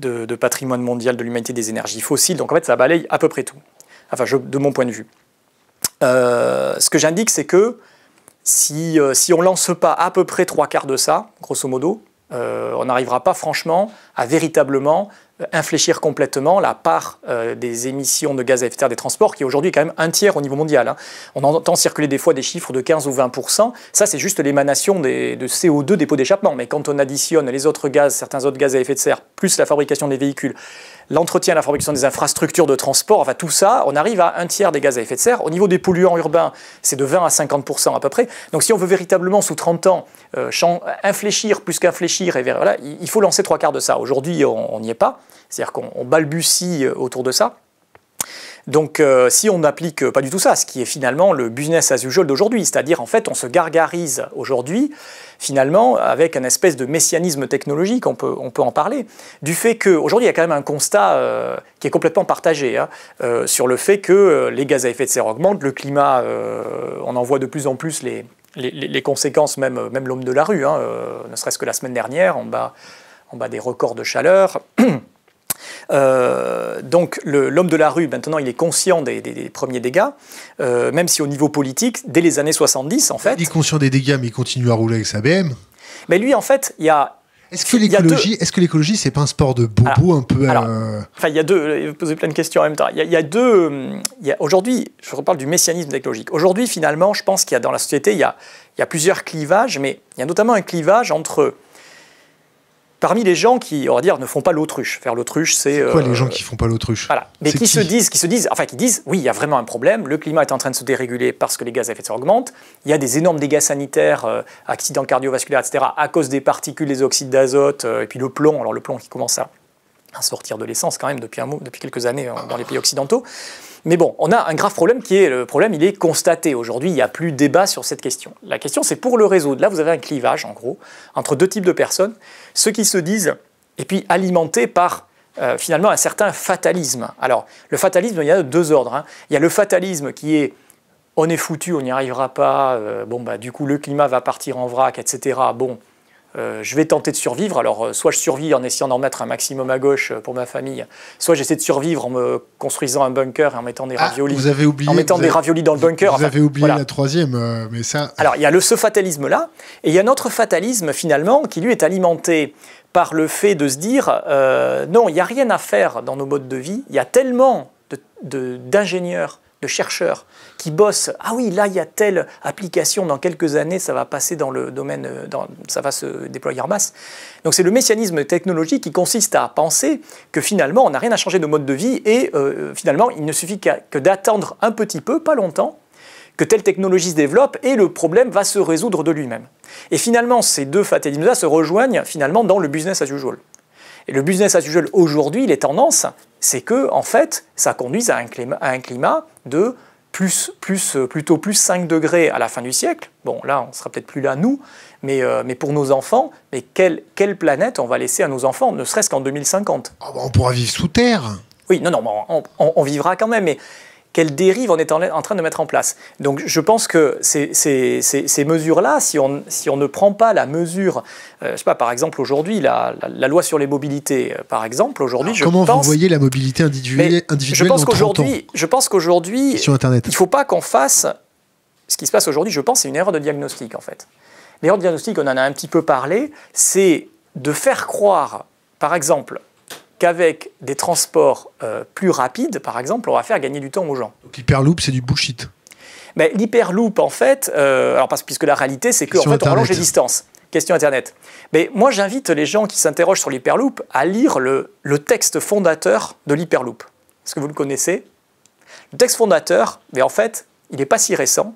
de, patrimoine mondial de l'humanité des énergies fossiles. Donc en fait, ça balaye à peu près tout, enfin de mon point de vue. Euh, ce que j'indique, c'est que si, euh, si on ne lance pas à peu près trois quarts de ça, grosso modo, euh, on n'arrivera pas franchement à véritablement euh, infléchir complètement la part euh, des émissions de gaz à effet de serre des transports, qui aujourd'hui quand même un tiers au niveau mondial. Hein. On entend circuler des fois des chiffres de 15 ou 20 Ça, c'est juste l'émanation de CO2 des pots d'échappement. Mais quand on additionne les autres gaz, certains autres gaz à effet de serre, plus la fabrication des véhicules, l'entretien la fabrication des infrastructures de transport, enfin tout ça, on arrive à un tiers des gaz à effet de serre. Au niveau des polluants urbains, c'est de 20 à 50% à peu près. Donc si on veut véritablement, sous 30 ans, euh, infléchir plus qu'infléchir, et voilà, il faut lancer trois quarts de ça. Aujourd'hui, on n'y est pas, c'est-à-dire qu'on balbutie euh, autour de ça. Donc euh, si on n'applique pas du tout ça, ce qui est finalement le business as usual d'aujourd'hui, c'est-à-dire en fait on se gargarise aujourd'hui finalement, avec un espèce de messianisme technologique, on peut, on peut en parler, du fait qu'aujourd'hui, il y a quand même un constat euh, qui est complètement partagé hein, euh, sur le fait que euh, les gaz à effet de serre augmentent, le climat, on en voit de plus en plus les, les, conséquences, même, même l'homme de la rue, hein, ne serait-ce que la semaine dernière, on bat, on bat des records de chaleur. Euh, donc l'homme de la rue, maintenant, il est conscient des, premiers dégâts, euh, même si au niveau politique, dès les années 70, en fait... Il est conscient des dégâts, mais il continue à rouler avec sa BM. Mais lui, en fait, il y a... Est-ce que l'écologie, est-ce que l'écologie, c'est pas un sport de bobo ah. un peu euh, Enfin, il y a deux. Vous posez plein de questions en même temps. Il y, a, deux. aujourd'hui, je reparle du messianisme écologique. Aujourd'hui, finalement, je pense qu'il y a dans la société, il il y a plusieurs clivages, mais il y a notamment un clivage entre parmi les gens qui, on va dire, ne font pas l'autruche. Faire l'autruche, c'est. quoi les euh, gens qui font pas l'autruche Voilà. Mais qui, se disent, qui se disent, enfin, qui disent, oui, il y a vraiment un problème. Le climat est en train de se déréguler parce que les gaz à effet de serre augmentent. Il y a des énormes dégâts sanitaires, euh, accidents cardiovasculaires, etc. à cause des particules, des oxydes d'azote euh, et puis le plomb. Alors le plomb qui commence à, à sortir de l'essence quand même depuis, un, depuis quelques années dans les pays occidentaux. Mais bon, on a un grave problème qui est, le problème il est constaté. Aujourd'hui, il n'y a plus débat sur cette question. La question c'est pour le réseau. Là, vous avez un clivage en gros entre deux types de personnes, ceux qui se disent, et puis alimentés par euh, finalement un certain fatalisme. Alors, le fatalisme, il y a deux ordres. Hein. Il y a le fatalisme qui est on est foutu, on n'y arrivera pas, euh, bon bah du coup le climat va partir en vrac, etc. Bon, euh, je vais tenter de survivre. Alors, euh, soit je survis en essayant d'en mettre un maximum à gauche euh, pour ma famille, soit j'essaie de survivre en me construisant un bunker et en mettant des ah, raviolis. en mettant des raviolis dans le bunker. Vous avez oublié la troisième, mais ça. Alors, il y a le, ce fatalisme-là, et il y a un autre fatalisme finalement qui lui est alimenté par le fait de se dire non, il n'y a rien à faire dans nos modes de vie. Il y a tellement d'ingénieurs de chercheurs qui bossent. Ah oui, là, il y a telle application, dans quelques années, ça va passer dans le domaine, euh, dans, ça va se déployer en masse. Donc c'est le messianisme technologique qui consiste à penser que finalement, on n'a rien à changer de mode de vie et euh, finalement, il ne suffit que d'attendre un petit peu, pas longtemps, que telle technologie se développe et le problème va se résoudre de lui-même. Et finalement, ces deux fatalismes-là se rejoignent finalement dans le business as usual. Et le business as usual aujourd'hui, les tendances, c'est que en fait, ça conduise à un climat, de plus, plus, euh, plutôt plus 5 degrés à la fin du siècle. Bon, là, on sera peut-être plus là, nous, mais, euh, pour nos enfants, mais quelle, planète on va laisser à nos enfants, ne serait-ce qu'en 2050 ah bah, On pourra vivre sous Terre oui, non, non, on, on, vivra quand même, mais quelles dérives on est en, train de mettre en place. Donc je pense que ces, ces, mesures-là, si on, si on ne prend pas la mesure, euh, je sais pas, par exemple aujourd'hui, la, loi sur les mobilités, euh, par exemple, aujourd'hui, je comment pense... Comment vous voyez la mobilité individuelle, individuelle je pense qu'aujourd'hui, Je pense qu'aujourd'hui, il ne faut pas qu'on fasse... Ce qui se passe aujourd'hui, je pense, c'est une erreur de diagnostic, en fait. L'erreur de diagnostic, on en a un petit peu parlé, c'est de faire croire, par exemple, avec des transports euh, plus rapides, par exemple, on va faire gagner du temps aux gens. Donc l'hyperloop, c'est du bullshit. Mais l'hyperloop, en fait, euh, alors parce, puisque la réalité, c'est qu'en fait, on rallonge les distances. Question Internet. Mais moi, j'invite les gens qui s'interrogent sur l'hyperloop à lire le, le texte fondateur de l'hyperloop. Est-ce que vous le connaissez Le texte fondateur, mais en fait, il n'est pas si récent.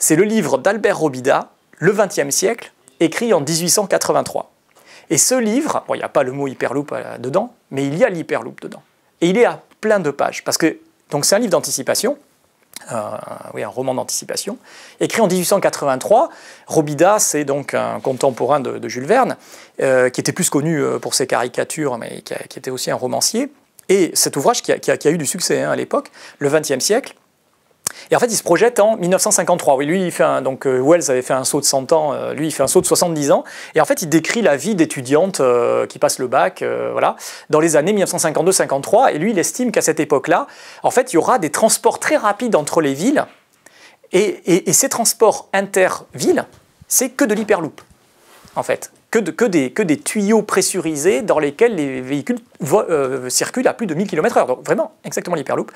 C'est le livre d'Albert Robida, Le XXe siècle, écrit en 1883. Et ce livre, il n'y a pas le mot hyperloop euh, dedans, mais il y a l'hyperloop dedans. Et il est à plein de pages, parce que donc c'est un livre d'anticipation, euh, oui, un roman d'anticipation, écrit en 1883. Robida, c'est donc un contemporain de, Jules Verne, euh, qui était plus connu pour ses caricatures, mais qui, était aussi un romancier. Et cet ouvrage qui a, eu du succès hein, à l'époque, le XXe siècle, et en fait, il se projette en 1953. Oui, lui, il fait donc euh, Wells avait fait un saut de 100 ans, euh, lui, il fait un saut de 70 ans. Et en fait, il décrit la vie d'étudiante euh, qui passe le bac, voilà, dans les années 1952-53. Et lui, il estime qu'à cette époque-là, en fait, il y aura des transports très rapides entre les villes. Et, et ces transports inter-villes, c'est que de l'hyperloop, en fait que, que, des, tuyaux pressurisés dans lesquels les véhicules euh, circulent à plus de 1000 km/h. Donc vraiment, exactement l'hyperloop.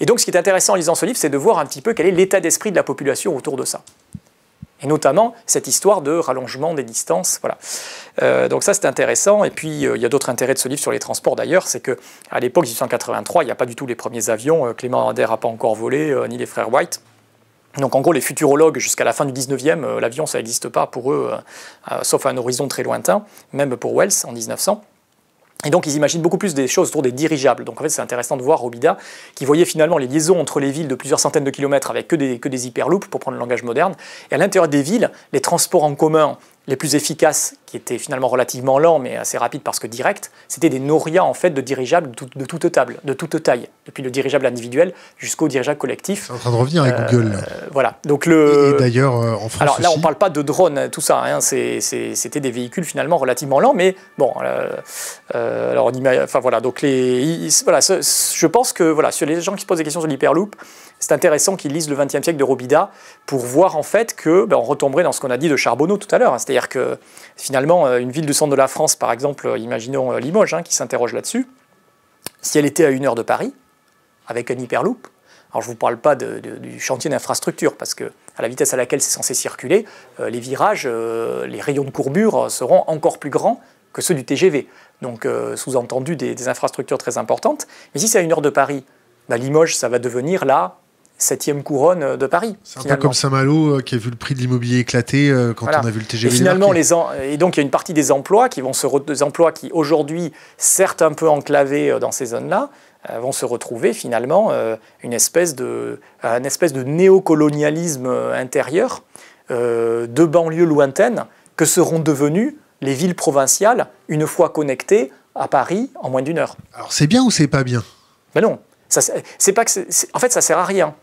Et donc ce qui est intéressant en lisant ce livre, c'est de voir un petit peu quel est l'état d'esprit de la population autour de ça. Et notamment cette histoire de rallongement des distances. Voilà. Euh, donc ça c'est intéressant. Et puis euh, il y a d'autres intérêts de ce livre sur les transports d'ailleurs, c'est que à l'époque 1883, il n'y a pas du tout les premiers avions. Clément Ander n'a pas encore volé, ni les frères White. Donc en gros, les futurologues, jusqu'à la fin du 19e, euh, l'avion, ça n'existe pas pour eux, euh, sauf à un horizon très lointain, même pour Wells en 1900. Et donc ils imaginent beaucoup plus des choses autour des dirigeables. Donc en fait c'est intéressant de voir Robida qui voyait finalement les liaisons entre les villes de plusieurs centaines de kilomètres avec que des, que des hyperloops pour prendre le langage moderne. Et à l'intérieur des villes, les transports en commun les plus efficaces, qui étaient finalement relativement lents, mais assez rapides parce que directs, c'était des norias en fait de dirigeables de, toute table, de toute taille, depuis le dirigeable individuel jusqu'au dirigeable collectif. en train de revenir avec euh, Google. Euh, voilà. Donc le. Et, d'ailleurs euh, en France. Alors là, on ne parle pas de drones, tout ça. Hein. c'était des véhicules finalement relativement lents, mais bon. alors enfin voilà. Donc les, voilà, je pense que voilà, sur les gens qui se posent des questions sur l'hyperloop, c'est intéressant qu'ils lisent le XXe siècle de Robida pour voir en fait que ben, retomberait dans ce qu'on a dit de Charbonneau tout à l'heure. Hein. C'est-à-dire que finalement, euh, une ville du centre de la France, par exemple, euh, imaginons euh, Limoges, hein, qui s'interroge là-dessus, si elle était à une heure de Paris, avec un hyperloop, alors je ne vous parle pas du chantier d'infrastructure, parce que à la vitesse à laquelle c'est censé circuler, les virages, les rayons de courbure seront encore plus grands que ceux du TGV. Donc sous-entendu des, infrastructures très importantes. Mais si c'est à une heure de Paris, ben, Limoges, ça va devenir là septième couronne euh, de Paris. C'est un peu comme Saint-Malo euh, qui a vu le prix de l'immobilier éclater euh, quand on a vu le TGV. Et finalement, les et donc il y a une partie des emplois qui vont se des emplois qui aujourd'hui, certes un peu enclavés dans ces zones-là, vont se retrouver finalement une espèce de un espèce de néocolonialisme intérieur de banlieues lointaines que seront devenues les villes provinciales une fois connectées à Paris en moins d'une heure. Alors c'est bien ou c'est pas bien Ben non. c'est pas que en fait, ça sert à rien.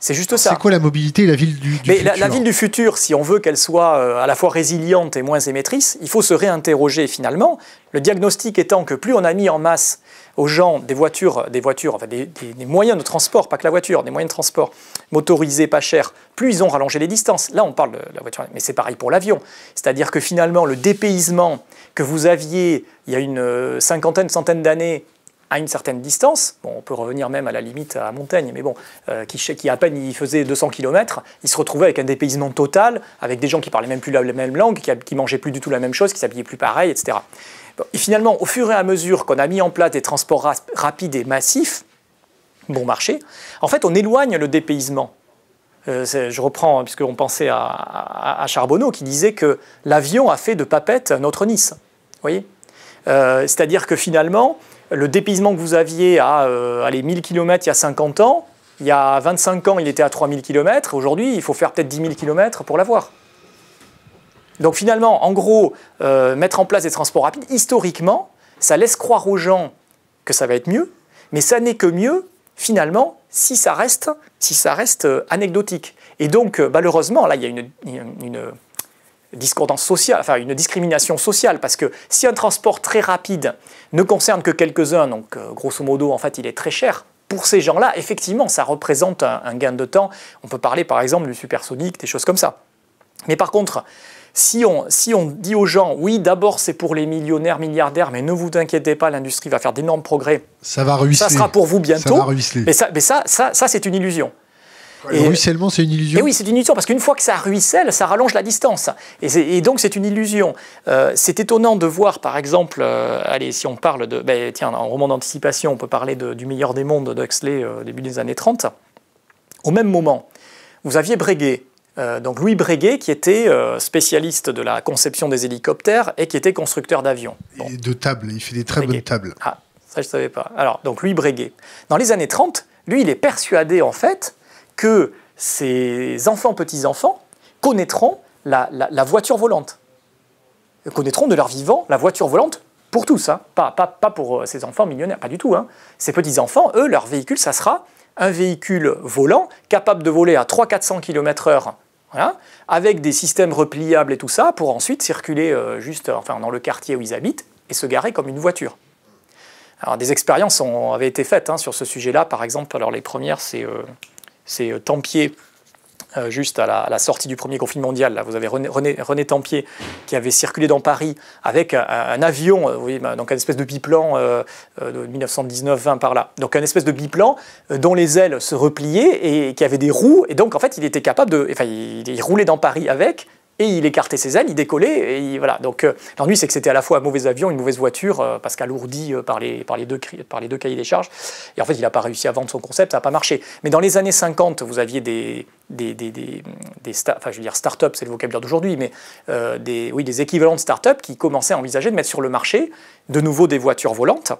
C'est juste ça. C'est quoi la mobilité, la ville du, futur la, ville du futur, si on veut qu'elle soit euh, à la fois résiliente et moins émettrice, il faut se réinterroger finalement. Le diagnostic étant que plus on a mis en masse aux gens des voitures, des voitures, des, moyens de transport, pas que la voiture, des moyens de transport motorisés, pas chers, plus ils ont rallongé les distances. Là, on parle de la voiture, mais c'est pareil pour l'avion. C'est-à-dire que finalement, le dépaysement que vous aviez il y a une euh, cinquantaine, centaine d'années à une certaine distance, on peut revenir même à la limite à Montaigne, mais bon, euh, qui, à peine il faisait 200 km, il se retrouvait avec un dépaysement total, avec des gens qui parlaient même plus la, même langue, qui, qui mangeaient plus du tout la même chose, qui s'habillaient plus pareil, etc. Et finalement, au fur et à mesure qu'on a mis en place des transports rapides et massifs, bon marché, en fait, on éloigne le dépaysement. Euh, je reprends, hein, puisqu'on pensait à, Charbonneau, qui disait que l'avion a fait de papette notre Nice. Vous voyez euh, C'est-à-dire que finalement, le dépaysement que vous aviez à euh, 1000 km il y a 50 ans, il y a 25 ans, il était à 3000 km. Aujourd'hui, il faut faire peut-être 10 000 km pour l'avoir. Donc finalement, en gros, euh, mettre en place des transports rapides, historiquement, ça laisse croire aux gens que ça va être mieux, mais ça n'est que mieux, finalement, si ça reste, si ça reste euh, anecdotique. Et donc, euh, malheureusement, là, il y a une discordance sociale, enfin une discrimination sociale, parce que si un transport très rapide ne concerne que quelques-uns, donc euh, grosso modo en fait il est très cher, pour ces gens-là, effectivement, ça représente un, gain de temps. On peut parler par exemple du supersonique, des choses comme ça. Mais par contre, si on, si on dit aux gens, oui, d'abord c'est pour les millionnaires, milliardaires, mais ne vous inquiétez pas, l'industrie va faire d'énormes progrès. Ça va ruisseler. Ça sera pour vous bientôt. Mais ça, mais ça, ça c'est une illusion. Le ruissellement, c'est une illusion. Et oui, c'est une illusion, parce qu'une fois que ça ruisselle, ça rallonge la distance. Et, donc, c'est une illusion. Euh, c'est étonnant de voir, par exemple, euh, allez, si on parle de. Ben, tiens, en roman d'anticipation, on peut parler du meilleur des mondes d'Huxley, euh, au début des années 30. Au même moment, vous aviez Breguet, donc Louis Breguet, qui était spécialiste de la conception des hélicoptères et qui était constructeur d'avions. Et de tables, il fait des très bonnes tables. Ah, ça je ne savais pas. Alors, donc Louis Breguet. Dans les années 30, lui, il est persuadé en fait que ces enfants, petits-enfants, connaîtront la, voiture volante. Ils connaîtront de leur vivant la voiture volante pour tous, hein. pas, pour euh, ces enfants millionnaires, pas du tout. Hein. Ces petits-enfants, eux, leur véhicule, ça sera un véhicule volant capable de voler à 300-400 km/h avec des systèmes repliables et tout ça, pour ensuite circuler euh, juste euh, enfin, dans le quartier où ils habitent et se garer comme une voiture. Alors des expériences ont, avaient été faites hein, sur ce sujet-là, par exemple, alors les premières c'est c'est euh, Tampier, euh, juste à la, sortie du premier conflit mondial. vous avez René, René, qui avait circulé dans Paris avec un, avion, euh, bah, donc un espèce de biplan de 1919-20 hein, par là. Donc un espèce de biplan dont les ailes se repliaient et, qui avait des roues. Et donc en fait, il était capable de. Enfin, il roulait dans Paris avec et il écartait ses ailes, il décollait, et voilà. Donc euh, l'ennui, c'est que c'était à la fois un mauvais avion, une mauvaise voiture, euh, parce qu'alourdi euh, par, les, deux, cahiers des charges. Et en fait, il n'a pas réussi à vendre son concept, ça n'a pas marché. Mais dans les années 50, vous aviez des, des, veux dire start c'est le vocabulaire d'aujourd'hui, mais des, oui, des équivalents de start-up qui commençaient à envisager de mettre sur le marché de nouveau des voitures volantes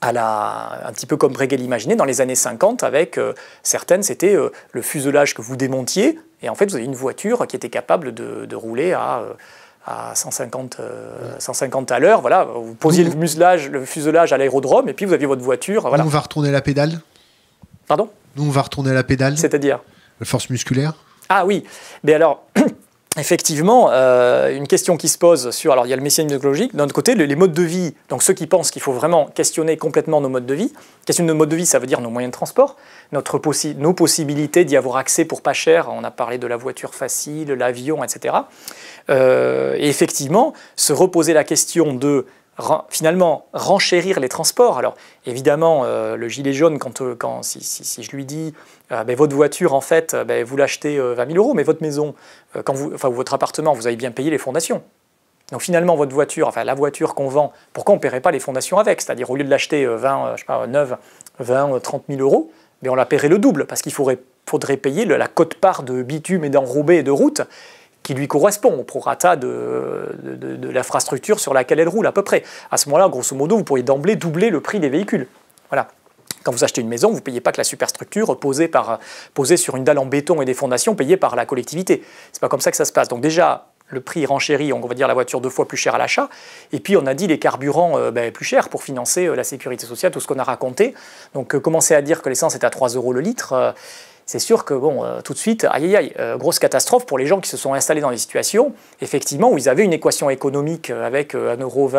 à la, un petit peu comme Breguet l'imaginait dans les années 50 avec euh, certaines, c'était euh, le fuselage que vous démontiez et en fait vous avez une voiture qui était capable de, rouler à, euh, à 150, 150 à l'heure. Voilà, vous posiez le, le fuselage à l'aérodrome et puis vous aviez votre voiture. Voilà. Nous, on va retourner la pédale. Pardon Nous on va retourner la pédale. C'est-à-dire La force musculaire. Ah oui, mais alors effectivement, euh, une question qui se pose sur. Alors, il y a le messianisme écologique. D'un autre côté, les, modes de vie, donc ceux qui pensent qu'il faut vraiment questionner complètement nos modes de vie. Questionner nos modes de vie, ça veut dire nos moyens de transport, notre nos possibilités d'y avoir accès pour pas cher. On a parlé de la voiture facile, l'avion, etc. Euh, et effectivement, se reposer la question de finalement renchérir les transports. Alors évidemment, euh, le gilet jaune, quand, euh, si, je lui dis euh, ben, votre voiture, en fait, ben, vous l'achetez 20 000 euros, mais votre maison, enfin, votre appartement, vous avez bien payé les fondations. Donc finalement, votre voiture, enfin la voiture qu'on vend, pourquoi on ne paierait pas les fondations avec C'est-à-dire au lieu de l'acheter 20, je sais pas, 9, 20, 30 000 euros, mais ben, on la paierait le double parce qu'il faudrait, faudrait payer la cote-part de bitume et d'enrobé et de route qui lui correspond au prorata de, de, l'infrastructure sur laquelle elle roule à peu près. À ce moment-là, grosso modo, vous pourriez d'emblée doubler le prix des véhicules. Voilà. Quand vous achetez une maison, vous ne payez pas que la superstructure posée, par, posée sur une dalle en béton et des fondations payées par la collectivité. C'est pas comme ça que ça se passe. Donc déjà, le prix renchérit, on va dire la voiture deux fois plus chère à l'achat, et puis on a dit les carburants euh, ben, plus chers pour financer euh, la sécurité sociale, tout ce qu'on a raconté. Donc euh, commencer à dire que l'essence est à 3 euros le litre, c'est sûr que, bon, euh, tout de suite, aïe aïe euh, grosse catastrophe pour les gens qui se sont installés dans des situations, effectivement, où ils avaient une équation économique euh, avec un euro,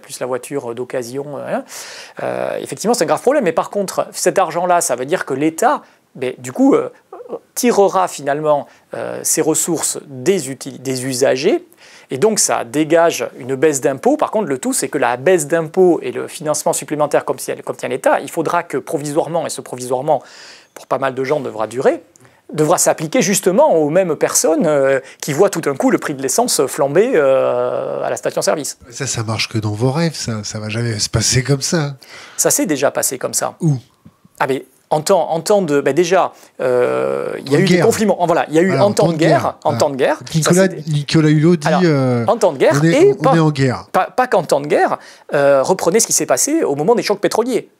plus la voiture d'occasion. effectivement, c'est un grave problème. Mais par contre, cet argent-là, ça veut dire que l'État, ben, du coup, tirera finalement ses ressources des, usagers et donc ça dégage une baisse d'impôts. Par contre, le tout, c'est que la baisse d'impôts et le financement supplémentaire comme si elle, comme tient l'État, il faudra que provisoirement, et ce provisoirement, pour pas mal de gens, devra durer, devra s'appliquer justement aux mêmes personnes euh, qui voient tout d'un coup le prix de l'essence flamber euh, à la station-service. Ça, ça marche que dans vos rêves, ça. Ça va jamais se passer comme ça. Ça s'est déjà passé comme ça. Où Ah mais en temps, en temps de, ben déjà, euh, il y a eu des conflits. En Voilà, il y a eu ah, en, temps de guerre, en temps de guerre. Ah. Nicolas, Hulot dit, en temps de guerre, et on, pas, en guerre. Pas, qu'en temps de guerre. reprenez ce qui s'est passé au moment des chocs pétroliers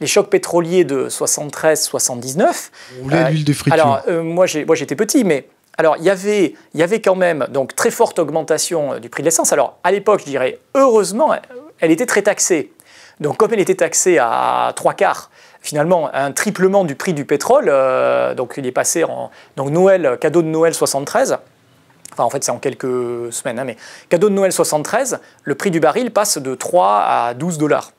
les chocs pétroliers de 73-79. On euh, l'huile de Alors, euh, moi, j'étais petit, mais alors, y il y avait quand même donc très forte augmentation euh, du prix de l'essence. Alors, à l'époque, je dirais, heureusement, elle était très taxée. Donc, comme elle était taxée à trois quarts, finalement, un triplement du prix du pétrole, euh, donc il est passé en donc Noël, cadeau de Noël 73, enfin en fait c'est en quelques semaines, hein, mais cadeau de Noël 73, le prix du baril passe de 3 à 12 dollars.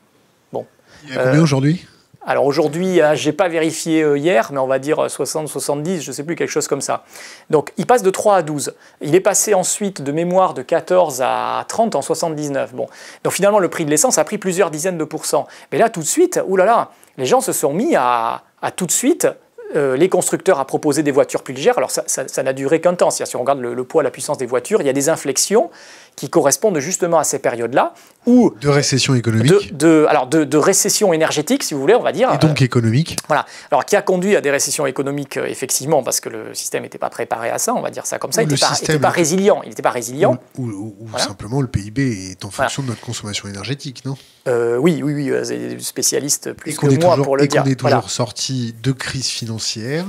Il y a combien euh, aujourd'hui alors aujourd'hui, euh, je n'ai pas vérifié euh, hier, mais on va dire 60, 70, je ne sais plus, quelque chose comme ça. Donc il passe de 3 à 12. Il est passé ensuite de mémoire de 14 à 30 en 79. Bon. Donc finalement, le prix de l'essence a pris plusieurs dizaines de pourcents. Mais là, tout de suite, là, les gens se sont mis à, tout de suite les constructeurs à proposer des voitures plus légères. Alors ça n'a duré qu'un temps. Si on regarde le, le, poids, la puissance des voitures, il y a des inflexions qui correspondent justement à ces périodes-là ou de récession économique, de, alors de, récession énergétique, si vous voulez, on va dire, et donc euh, économique. voilà. Alors qui a conduit à des récessions économiques euh, effectivement parce que le système n'était pas préparé à ça, on va dire ça comme ça, il n'était pas, résilient, il n'était pas résilient. Ou, simplement le PIB est en fonction de notre consommation énergétique, non euh, Oui, oui, oui, spécialiste plus que moi pour le et dire. Et qu'on est toujours sorti de crise financière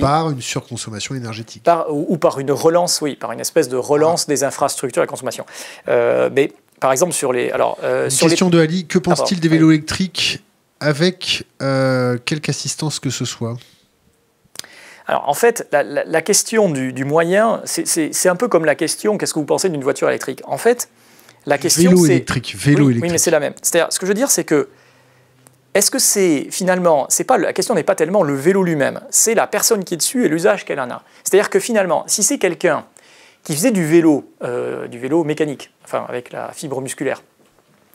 par une surconsommation énergétique. ou, par une relance, oui, par une espèce de relance des infrastructures et consommation. Euh, mais par exemple, sur les. Alors, euh, question de Ali que pense-t-il ah, des vélos électriques avec euh, quelque assistance que ce soit alors en fait, la, question du, moyen, c'est un peu comme la question qu'est-ce que vous pensez d'une voiture électrique En fait, la question Vélo électrique, vélo électrique. Oui, mais c'est la même. C'est-à-dire, ce que je veux dire, c'est que est-ce que c'est finalement, c'est pas la question n'est pas tellement le vélo lui-même, c'est la personne qui est dessus et l'usage qu'elle en a. C'est-à-dire que finalement, si c'est quelqu'un qui faisait du vélo, euh, du vélo mécanique, enfin avec la fibre musculaire,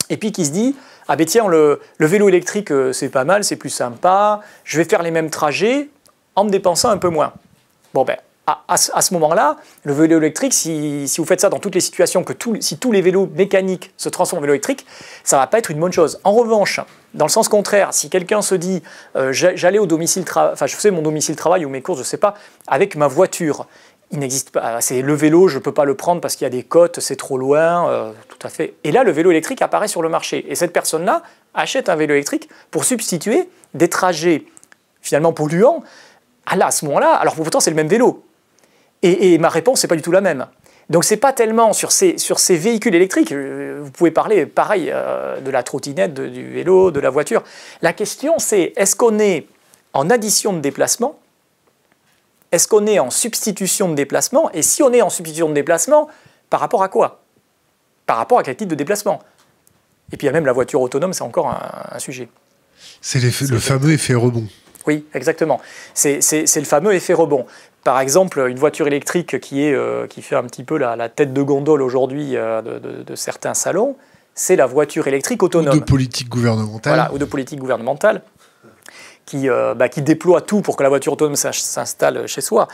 et puis qui se dit ah ben tiens le, le vélo électrique euh, c'est pas mal, c'est plus sympa, je vais faire les mêmes trajets en me dépensant un peu moins. Bon ben à, ce moment-là, le vélo électrique, si, vous faites ça dans toutes les situations, que si tous les vélos mécaniques se transforment en vélo électrique, ça ne va pas être une bonne chose. En revanche, dans le sens contraire, si quelqu'un se dit euh, j'allais au domicile, enfin je sais mon domicile travail ou mes courses, je ne sais pas, avec ma voiture, il n'existe pas. C'est le vélo, je ne peux pas le prendre parce qu'il y a des côtes, c'est trop loin, euh, tout à fait. Et là, le vélo électrique apparaît sur le marché. Et cette personne-là achète un vélo électrique pour substituer des trajets finalement polluants. à ce moment-là, alors pourtant c'est le même vélo, et, ma réponse, n'est pas du tout la même. Donc c'est pas tellement sur ces, sur ces véhicules électriques, euh, vous pouvez parler pareil euh, de la trottinette, du vélo, de la voiture. La question c'est est-ce qu'on est en addition de déplacement Est-ce qu'on est en substitution de déplacement Et si on est en substitution de déplacement, par rapport à quoi Par rapport à quel type de déplacement Et puis il y a même la voiture autonome, c'est encore un, sujet. C'est le, le fameux effet rebond. Oui, exactement. C'est le fameux effet rebond par exemple, une voiture électrique qui, euh, fait un petit peu la, tête de gondole aujourd'hui euh, de, certains salons, c'est la voiture électrique autonome. Ou de politique gouvernementale. Voilà, ou de politique gouvernementale. Qui, euh, bah, déploie tout pour que la voiture autonome s'installe chez soi.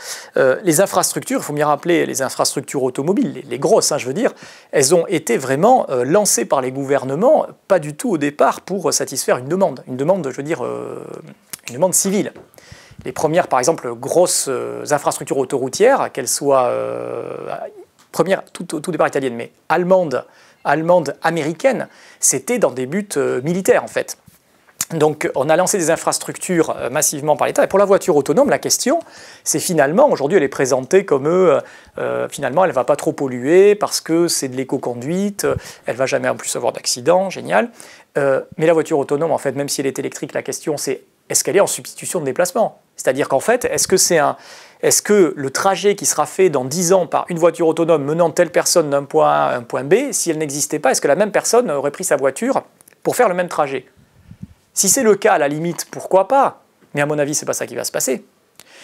les infrastructures, il faut bien rappeler, les infrastructures automobiles, les, grosses, hein, je veux dire, elles ont été vraiment lancées par les gouvernements, pas du tout au départ pour satisfaire une demande, une demande, je veux dire, une demande civile. Les premières, par exemple, grosses euh, infrastructures autoroutières, qu'elles soient euh, première, tout, tout, départ italienne, mais allemande, allemande, américaine, c'était dans des buts euh, militaires en fait. Donc on a lancé des infrastructures massivement par l'État. Et pour la voiture autonome, la question, c'est finalement, aujourd'hui elle est présentée comme finalement elle ne va pas trop polluer parce que c'est de l'éco-conduite, elle va jamais en plus avoir d'accident, génial. mais la voiture autonome, en fait, même si elle est électrique, la question c'est est-ce qu'elle est en substitution de déplacement C'est-à-dire qu'en fait, est-ce que c'est un... Est-ce que le trajet qui sera fait dans 10 ans par une voiture autonome menant telle personne d'un point A à un point B, si elle n'existait pas, est-ce que la même personne aurait pris sa voiture pour faire le même trajet Si c'est le cas, à la limite, pourquoi pas Mais à mon avis, ce n'est pas ça qui va se passer.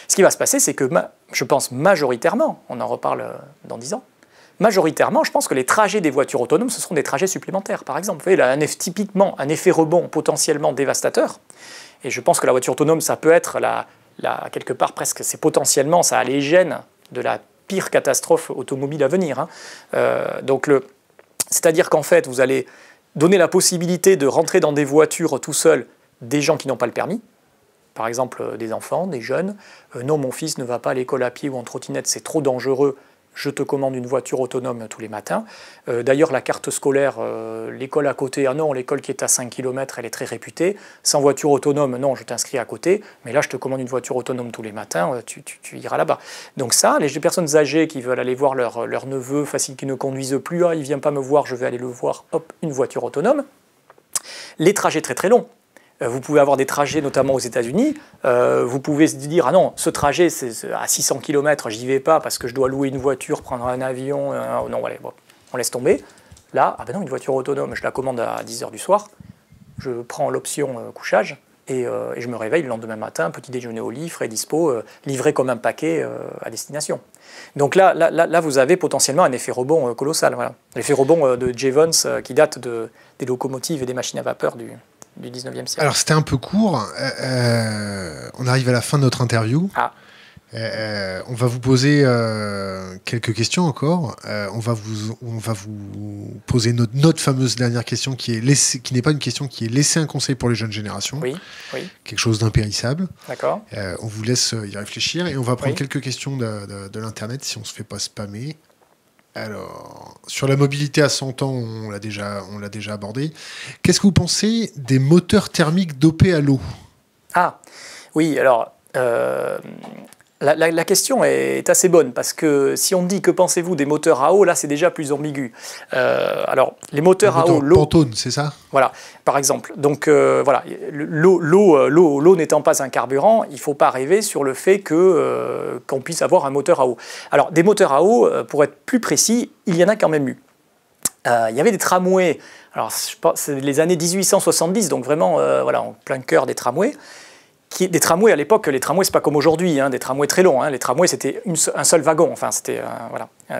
Ce qui va se passer, c'est que, je pense majoritairement, on en reparle euh, dans 10 ans, majoritairement, je pense que les trajets des voitures autonomes, ce seront des trajets supplémentaires, par exemple. Vous voyez, là, un, typiquement, un effet rebond potentiellement dévastateur, et je pense que la voiture autonome, ça peut être la, quelque part presque, c'est potentiellement, ça a les gènes de la pire catastrophe automobile à venir. Hein. Euh, donc c'est-à-dire qu'en fait, vous allez donner la possibilité de rentrer dans des voitures tout seul des gens qui n'ont pas le permis, par exemple euh, des enfants, des jeunes. Euh, non, mon fils ne va pas à l'école à pied ou en trottinette, c'est trop dangereux je te commande une voiture autonome tous les matins. Euh, d'ailleurs, la carte scolaire, euh, l'école à côté, ah non, l'école qui est à 5 km, elle est très réputée. Sans voiture autonome, non, je t'inscris à côté, mais là, je te commande une voiture autonome tous les matins, euh, tu, iras là-bas. Donc ça, les personnes âgées qui veulent aller voir leur, neveu, facile qui ne conduisent plus, ah, il vient pas me voir, je vais aller le voir, hop, une voiture autonome. Les trajets très très longs, euh, vous pouvez avoir des trajets, notamment aux États-Unis. Euh, vous pouvez se dire ah non, ce trajet, c'est à 600 km, j'y vais pas parce que je dois louer une voiture, prendre un avion. Euh, non, allez, on laisse tomber. Là, ah ben non, une voiture autonome, je la commande à 10 h du soir. Je prends l'option couchage et, je me réveille le lendemain matin, petit déjeuner au lit, frais dispo, livré comme un paquet à destination. Donc là, là, là, vous avez potentiellement un effet rebond colossal. L'effet rebond de Jevons qui date des locomotives et des machines à vapeur du, 19e siècle. Alors c'était un peu court. Euh, euh, on arrive à la fin de notre interview. Ah. Euh, on va vous poser quelques questions encore. on, va vous, on va vous poser notre, notre fameuse dernière question qui, est qui n'est pas une question qui est laisser un conseil pour les jeunes générations. Oui, Quelque chose d'impérissable. D'accord. on vous laisse y réfléchir et on va prendre quelques questions de, de l'Internet si on se fait pas spammer. Alors, sur la mobilité à 100 ans, on l'a déjà, on l'a déjà abordé. Qu'est-ce que vous pensez des moteurs thermiques dopés à l'eau Ah, oui, alors, euh, la, question est assez bonne parce que si on dit que pensez-vous des moteurs à eau, là c'est déjà plus ambigu. Euh, alors les moteurs à eau, l'eau. Pantone, c'est ça Voilà, par exemple. Donc euh, voilà, l'eau, euh, l'eau, l'eau, n'étant pas un carburant, il ne faut pas rêver sur le fait que qu'on puisse avoir un moteur à eau. Alors des moteurs à eau, pour être plus précis, il y en a quand même eu. Il y avait des tramways. Alors je pense, c'est les années 1870, donc vraiment voilà en plein cœur des tramways des tramways à l'époque, les tramways c'est pas comme aujourd'hui, hein, des tramways très longs. Hein. les tramways c'était un seul wagon, enfin c'était euh, voilà. Euh,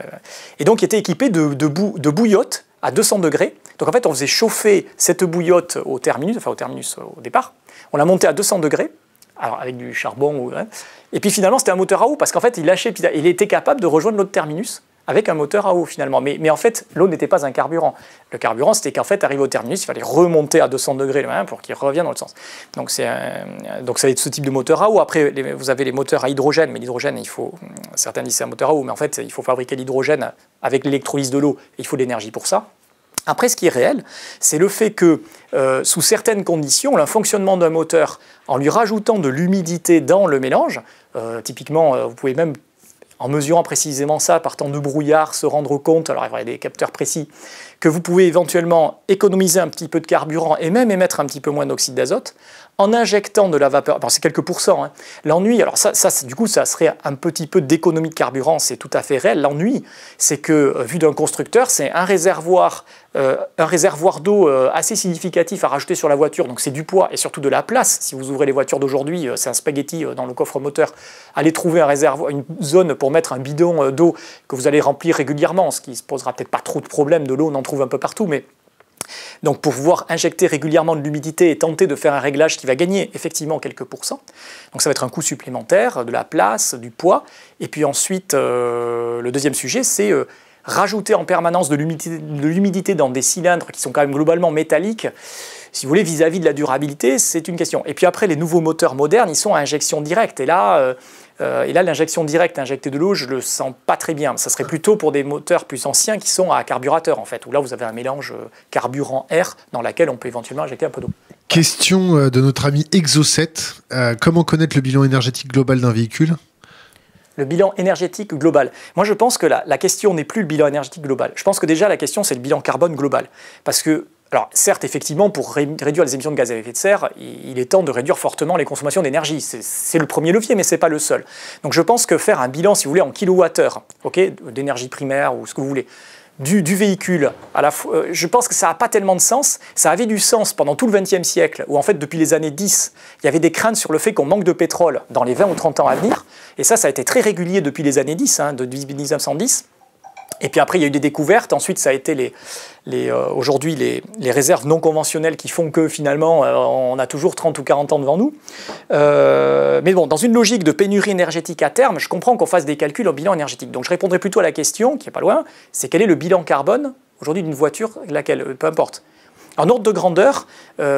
et donc était étaient équipés de, de, de bouillottes à 200 degrés. Donc en fait on faisait chauffer cette bouillotte au terminus, enfin au terminus euh, au départ. On la montait à 200 degrés, alors avec du charbon. Hein. Et puis finalement c'était un moteur à eau parce qu'en fait il lâchait, il était capable de rejoindre l'autre terminus avec un moteur à eau finalement. Mais, mais en fait, l'eau n'était pas un carburant. Le carburant, c'était qu'en fait, arrivé au terminus, il fallait remonter à 200 degrés pour qu'il revienne dans le sens. Donc, c'est donc ça va être ce type de moteur à eau. Après, vous avez les moteurs à hydrogène, mais l'hydrogène, il faut certains disent c'est un moteur à eau, mais en fait, il faut fabriquer l'hydrogène avec l'électrolyse de l'eau. Il faut de l'énergie pour ça. Après, ce qui est réel, c'est le fait que, euh, sous certaines conditions, le fonctionnement d'un moteur, en lui rajoutant de l'humidité dans le mélange, euh, typiquement, euh, vous pouvez même en mesurant précisément ça, partant de brouillard, se rendre compte, alors il y a des capteurs précis, que vous pouvez éventuellement économiser un petit peu de carburant et même émettre un petit peu moins d'oxyde d'azote en injectant de la vapeur, c'est quelques pourcents, hein. l'ennui, alors ça, ça du coup, ça serait un petit peu d'économie de carburant, c'est tout à fait réel. L'ennui, c'est que, euh, vu d'un constructeur, c'est un réservoir, euh, réservoir d'eau euh, assez significatif à rajouter sur la voiture, donc c'est du poids et surtout de la place. Si vous ouvrez les voitures d'aujourd'hui, c'est un spaghetti dans le coffre moteur. Allez trouver un réservoir, une zone pour mettre un bidon d'eau que vous allez remplir régulièrement, ce qui ne se posera peut-être pas trop de problèmes, de l'eau, on en trouve un peu partout, mais donc pour pouvoir injecter régulièrement de l'humidité et tenter de faire un réglage qui va gagner effectivement quelques pourcents, donc ça va être un coût supplémentaire, de la place, du poids. Et puis ensuite, euh, le deuxième sujet, c'est euh, rajouter en permanence de l'humidité dans des cylindres qui sont quand même globalement métalliques, si vous voulez, vis-à-vis de la durabilité, c'est une question. Et puis après, les nouveaux moteurs modernes, ils sont à injection directe. Et là, euh, et euh, là, l'injection directe, injectée de l'eau, je le sens pas très bien. Ça serait plutôt pour des moteurs plus anciens qui sont à carburateur, en fait, où là, vous avez un mélange euh, carburant-air dans lequel on peut éventuellement injecter un peu d'eau. Question euh, de notre ami exo comment connaître le bilan énergétique global d'un véhicule le bilan énergétique global. Moi, je pense que la, la question n'est plus le bilan énergétique global. Je pense que déjà, la question, c'est le bilan carbone global. Parce que alors certes, effectivement, pour réduire les émissions de gaz à effet de serre, il est temps de réduire fortement les consommations d'énergie. C'est le premier levier, mais ce n'est pas le seul. Donc je pense que faire un bilan, si vous voulez, en kilowattheure, okay, d'énergie primaire ou ce que vous voulez, du, véhicule, à la euh, je pense que ça n'a pas tellement de sens. Ça avait du sens pendant tout le XXe siècle, où en fait, depuis les années 10, il y avait des craintes sur le fait qu'on manque de pétrole dans les 20 ou 30 ans à venir. Et ça, ça a été très régulier depuis les années 10, hein, de 1910. Et puis après, il y a eu des découvertes. Ensuite, ça a été les, euh, aujourd'hui les, réserves non conventionnelles qui font que finalement euh, on a toujours 30 ou 40 ans devant nous. Euh, mais bon, dans une logique de pénurie énergétique à terme, je comprends qu'on fasse des calculs en bilan énergétique. Donc je répondrai plutôt à la question, qui est pas loin, c'est quel est le bilan carbone aujourd'hui d'une voiture, laquelle, peu importe. En ordre de grandeur,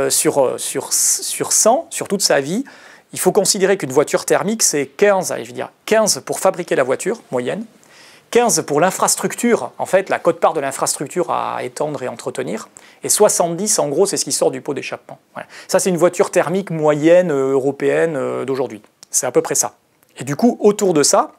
sur, sur 100, sur toute sa vie, il faut considérer qu'une voiture thermique, c'est 15, je veux dire, 15 pour fabriquer la voiture, moyenne, 15 pour l'infrastructure, en fait, la cote-part de l'infrastructure à étendre et entretenir. Et 70, en gros, c'est ce qui sort du pot d'échappement. Ça, c'est une voiture thermique moyenne euh, européenne euh, d'aujourd'hui. C'est à peu près ça. Et du coup, autour de ça,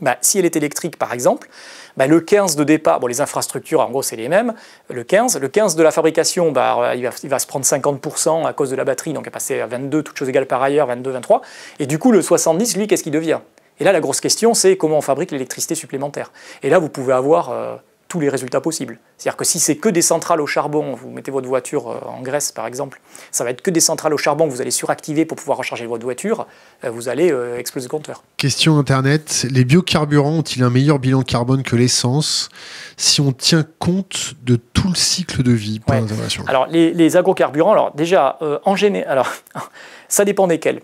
bah, si elle est électrique, par exemple, bah, le 15 de départ, bon, les infrastructures, en gros, c'est les mêmes, le 15, le 15 de la fabrication, bah, il, va, se prendre 50% à cause de la batterie, donc va passer à 22, toutes choses égales par ailleurs, 22, 23, et du coup, le 70, lui, qu'est-ce qu'il devient et là, la grosse question, c'est comment on fabrique l'électricité supplémentaire. Et là, vous pouvez avoir euh, tous les résultats possibles. C'est-à-dire que si c'est que des centrales au charbon, vous mettez votre voiture euh, en Grèce par exemple, ça va être que des centrales au charbon que vous allez suractiver pour pouvoir recharger votre voiture, euh, vous allez exploser le compteur. Question Internet, les biocarburants ont-ils un meilleur bilan carbone que l'essence si on tient compte de tout le cycle de vie Alors les, agrocarburants, alors déjà, en général, alors ça dépend desquels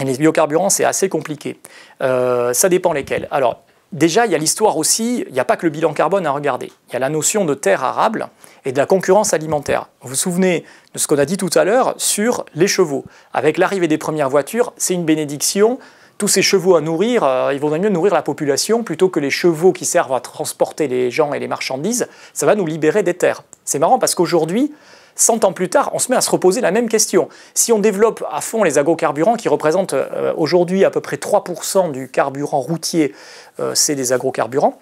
les biocarburants, c'est assez compliqué. Euh, ça dépend lesquels. Alors, déjà, il y a l'histoire aussi, il n'y a pas que le bilan carbone à regarder. Il y a la notion de terre arable et de la concurrence alimentaire. Vous vous souvenez de ce qu'on a dit tout à l'heure sur les chevaux. Avec l'arrivée des premières voitures, c'est une bénédiction tous ces chevaux à nourrir, ils euh, il vaudrait mieux nourrir la population plutôt que les chevaux qui servent à transporter les gens et les marchandises. Ça va nous libérer des terres. C'est marrant parce qu'aujourd'hui, 100 ans plus tard, on se met à se reposer la même question. Si on développe à fond les agrocarburants, qui représentent euh, aujourd'hui à peu près 3% du carburant routier, euh, c'est des agrocarburants,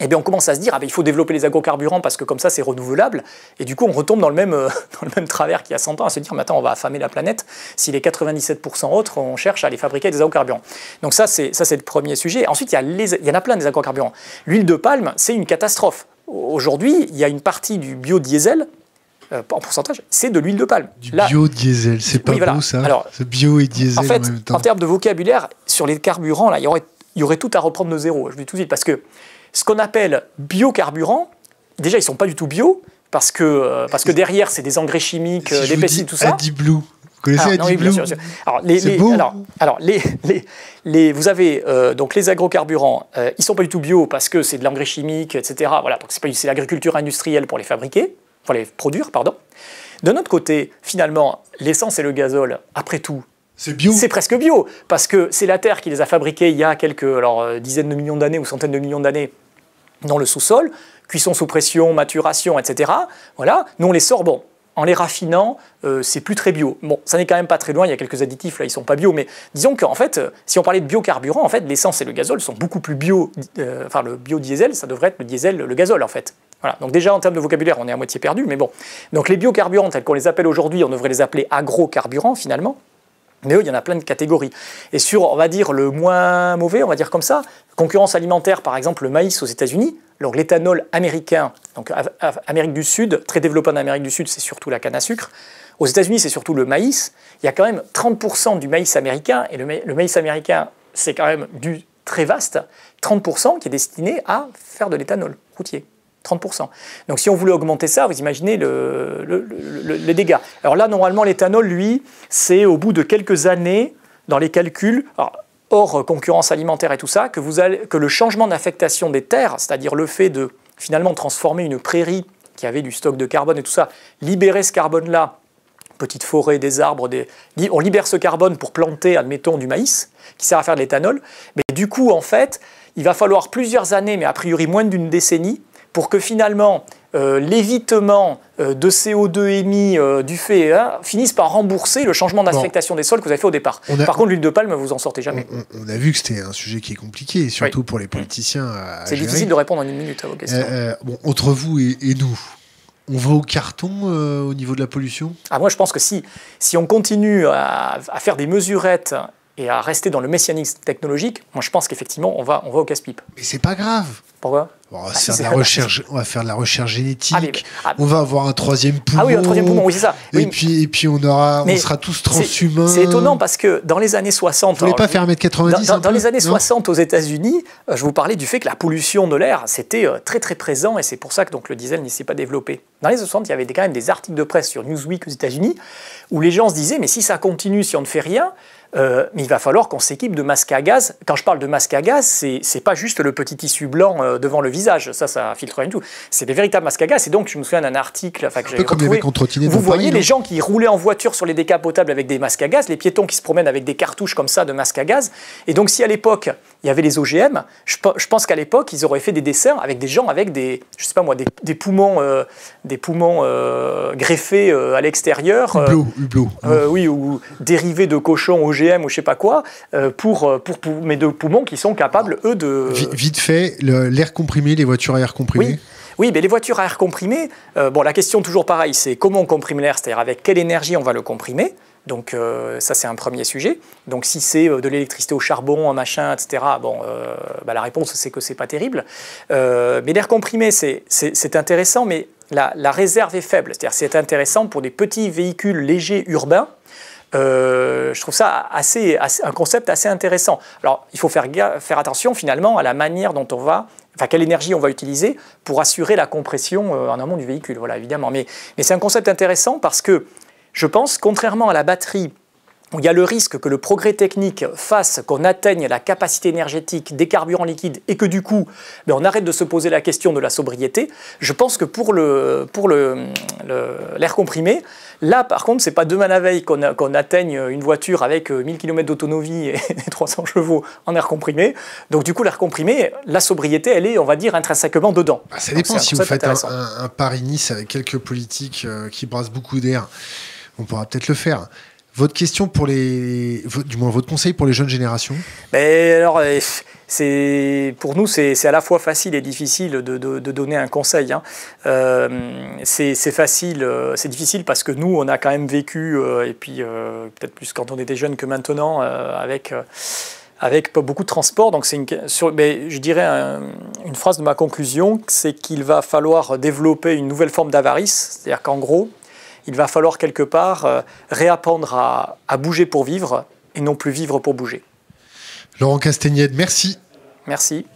eh bien, on commence à se dire, ah ben, il faut développer les agrocarburants parce que comme ça, c'est renouvelable. Et du coup, on retombe dans le même, euh, dans travers qu'il y a 100 ans, à se dire, maintenant, on va affamer la planète. Si les 97% autres, on cherche à les fabriquer des agrocarburants. Donc ça, c'est le premier sujet. Ensuite, il y, a il y en a plein des agrocarburants. L'huile de palme, c'est une catastrophe. Aujourd'hui, il y a une partie du biodiesel euh, en pourcentage, c'est de l'huile de palme. Du biodiesel, c'est pas beau ça Alors, bio et diesel en, fait, en, même temps. en termes de vocabulaire, sur les carburants, là, il y aurait, y aurait tout à reprendre de zéro, je vous dis tout de suite, parce que ce qu'on appelle biocarburant, déjà, ils sont pas du tout bio, parce que, euh, parce que derrière, c'est des engrais chimiques, euh, des pesticides, tout ça. AdiBlue. Vous connaissez alors, non, Alors, les, alors, les, les, vous avez donc les agrocarburants, ils ils sont pas du tout bio parce que c'est de l'engrais chimique, etc. Voilà, c'est pas c'est l'agriculture industrielle pour les fabriquer pour les produire, pardon. De notre côté, finalement, l'essence et le gazole, après tout, c'est presque bio, parce que c'est la Terre qui les a fabriqués il y a quelques euh, dizaines de millions d'années ou centaines de millions d'années dans le sous-sol, cuisson sous pression, maturation, etc. Voilà, nous on les sort, bon, en les raffinant, euh, c'est plus très bio. Bon, ça n'est quand même pas très loin, il y a quelques additifs là, ils ne sont pas bio, mais disons qu'en fait, euh, si on parlait de biocarburant, en fait, l'essence et le gazole sont beaucoup plus bio, enfin le biodiesel, ça devrait être le diesel, le gazole en fait. Donc déjà en termes de vocabulaire, on est à moitié perdu, mais bon. Donc les biocarburants tels qu'on les appelle aujourd'hui, on devrait les appeler agrocarburants finalement. Mais eux, il y en a plein de catégories. Et sur, on va dire, le moins mauvais, on va dire comme ça, concurrence alimentaire, par exemple, le maïs aux États-Unis, alors l'éthanol américain, donc Amérique du Sud, très développé en Amérique du Sud, c'est surtout la canne à sucre. Aux États-Unis, c'est surtout le maïs. Il y a quand même 30% du maïs américain, et le maïs américain, c'est quand même du très vaste, 30% qui est destiné à faire de l'éthanol routier. 30%. Donc si on voulait augmenter ça, vous imaginez le, le, Alors là, normalement, l'éthanol, lui, c'est au bout de quelques années, dans les calculs, hors euh, concurrence alimentaire et tout ça, que, vous allez, que le changement d'affectation des terres, c'est-à-dire le fait de finalement transformer une prairie qui avait du stock de carbone et tout ça, libérer ce carbone-là, petite forêt des arbres, on libère ce carbone pour planter, admettons, du maïs, qui sert à faire de l'éthanol, mais du coup, en fait, il va falloir plusieurs années, mais a priori moins d'une décennie, pour que finalement euh, l'évitement euh, de CO2 émis euh, du fait hein, finisse par rembourser le changement d'affectation des sols que vous avez fait au départ. par contre, l'huile de palme, vous en sortez jamais. On, a vu que c'était un sujet qui est compliqué, surtout pour les politiciens. C'est difficile de répondre en une minute à vos questions. entre vous et, nous. On va au carton au niveau de la pollution ah, Moi, je pense que si, si on continue à, faire des mesurettes et à rester dans le messianisme technologique, moi je pense qu'effectivement on va, on va au casse-pipe. Mais c'est pas grave, pourquoi on, va ah, faire de la recherche, on va faire de la recherche génétique. Ah, ah, on va avoir un troisième poumon. Ah oui, un troisième poumon, oui, c'est ça. et, puis, et puis on, aura, on sera tous transhumains. C'est étonnant parce que dans les années 60. Vous voulez pas faire 1m90 Dans, les années 60 aux États-Unis, euh, je vous parlais du fait que la pollution de l'air, c'était euh, très très présent et c'est pour ça que donc, le diesel n'y s'est pas développé. Dans les années 60, il y avait quand même des articles de presse sur Newsweek aux États-Unis où les gens se disaient mais si ça continue, si on ne fait rien, euh, mais il va falloir qu'on s'équipe de masques à gaz. Quand je parle de masques à gaz, c'est pas juste le petit tissu blanc euh, devant le visage, ça, ça filtre rien du tout. C'est des véritables masques à gaz. Et donc, je me souviens d'un article un que j'avais retrouvé. Vous voyez les gens qui roulaient en voiture sur les décapotables avec des masques à gaz, les piétons qui se promènent avec des cartouches comme ça de masques à gaz. Et donc, si à l'époque, il y avait les OGM, je, pense qu'à l'époque, ils auraient fait des dessins avec des gens avec des, je sais pas moi, des, poumons, des poumons euh, greffés à l'extérieur. hublot. oui, ou dérivés de cochons OGM ou je sais pas quoi euh, pour, euh, pour, mes deux poumons qui sont capables, eux, de... Vite fait, l'air comprimé, les voitures à air comprimé oui. Oui, mais les voitures à air comprimé, euh, bon, la question toujours pareille c'est comment on comprime l'air, c'est-à-dire avec quelle énergie on va le comprimer. Donc ça, c'est un premier sujet. Donc si c'est de l'électricité au charbon, un machin, etc., bon, bah, la réponse, c'est que c'est pas terrible. mais l'air comprimé, c'est intéressant, mais la, la réserve est faible. C'est-à-dire c'est intéressant pour des petits véhicules légers urbains, euh, je trouve ça assez, un concept assez intéressant. Alors, il faut faire, faire attention finalement à la manière dont on va enfin quelle énergie on va utiliser pour assurer la compression euh, en amont du véhicule, voilà, évidemment. Mais, mais c'est un concept intéressant parce que je pense, contrairement à la batterie, où il y a le risque que le progrès technique fasse qu'on atteigne la capacité énergétique des carburants liquides et que du coup, ben, on arrête de se poser la question de la sobriété. Je pense que pour l'air le, pour le, comprimé, Là, par contre, c'est pas demain la veille qu'on atteigne euh, une voiture avec 1000 euh, km d'autonomie et 300 chevaux en air comprimé. Donc, du coup, l'air comprimé, la sobriété, elle est, on va dire, intrinsèquement dedans. Bah, ça dépend si vous faites un, Paris-Nice avec quelques politiques euh, qui brassent beaucoup d'air on pourra peut-être le faire. Votre question pour les, du moins votre conseil pour les jeunes générations alors, eh, c'est pour nous, c'est à la fois facile et difficile de, donner un conseil. Hein. Euh, c'est facile, euh, c'est difficile parce que nous, on a quand même vécu, euh, et puis peut-être plus quand on était jeune que maintenant, avec avec beaucoup de transport. Donc, c'est une, mais je dirais une phrase de ma conclusion, c'est qu'il va falloir développer une nouvelle forme d'avarice, c'est-à-dire qu'en gros, il va falloir quelque part euh, réapprendre à, bouger pour vivre et non plus vivre pour bouger. Laurent Castagnède, merci. Merci.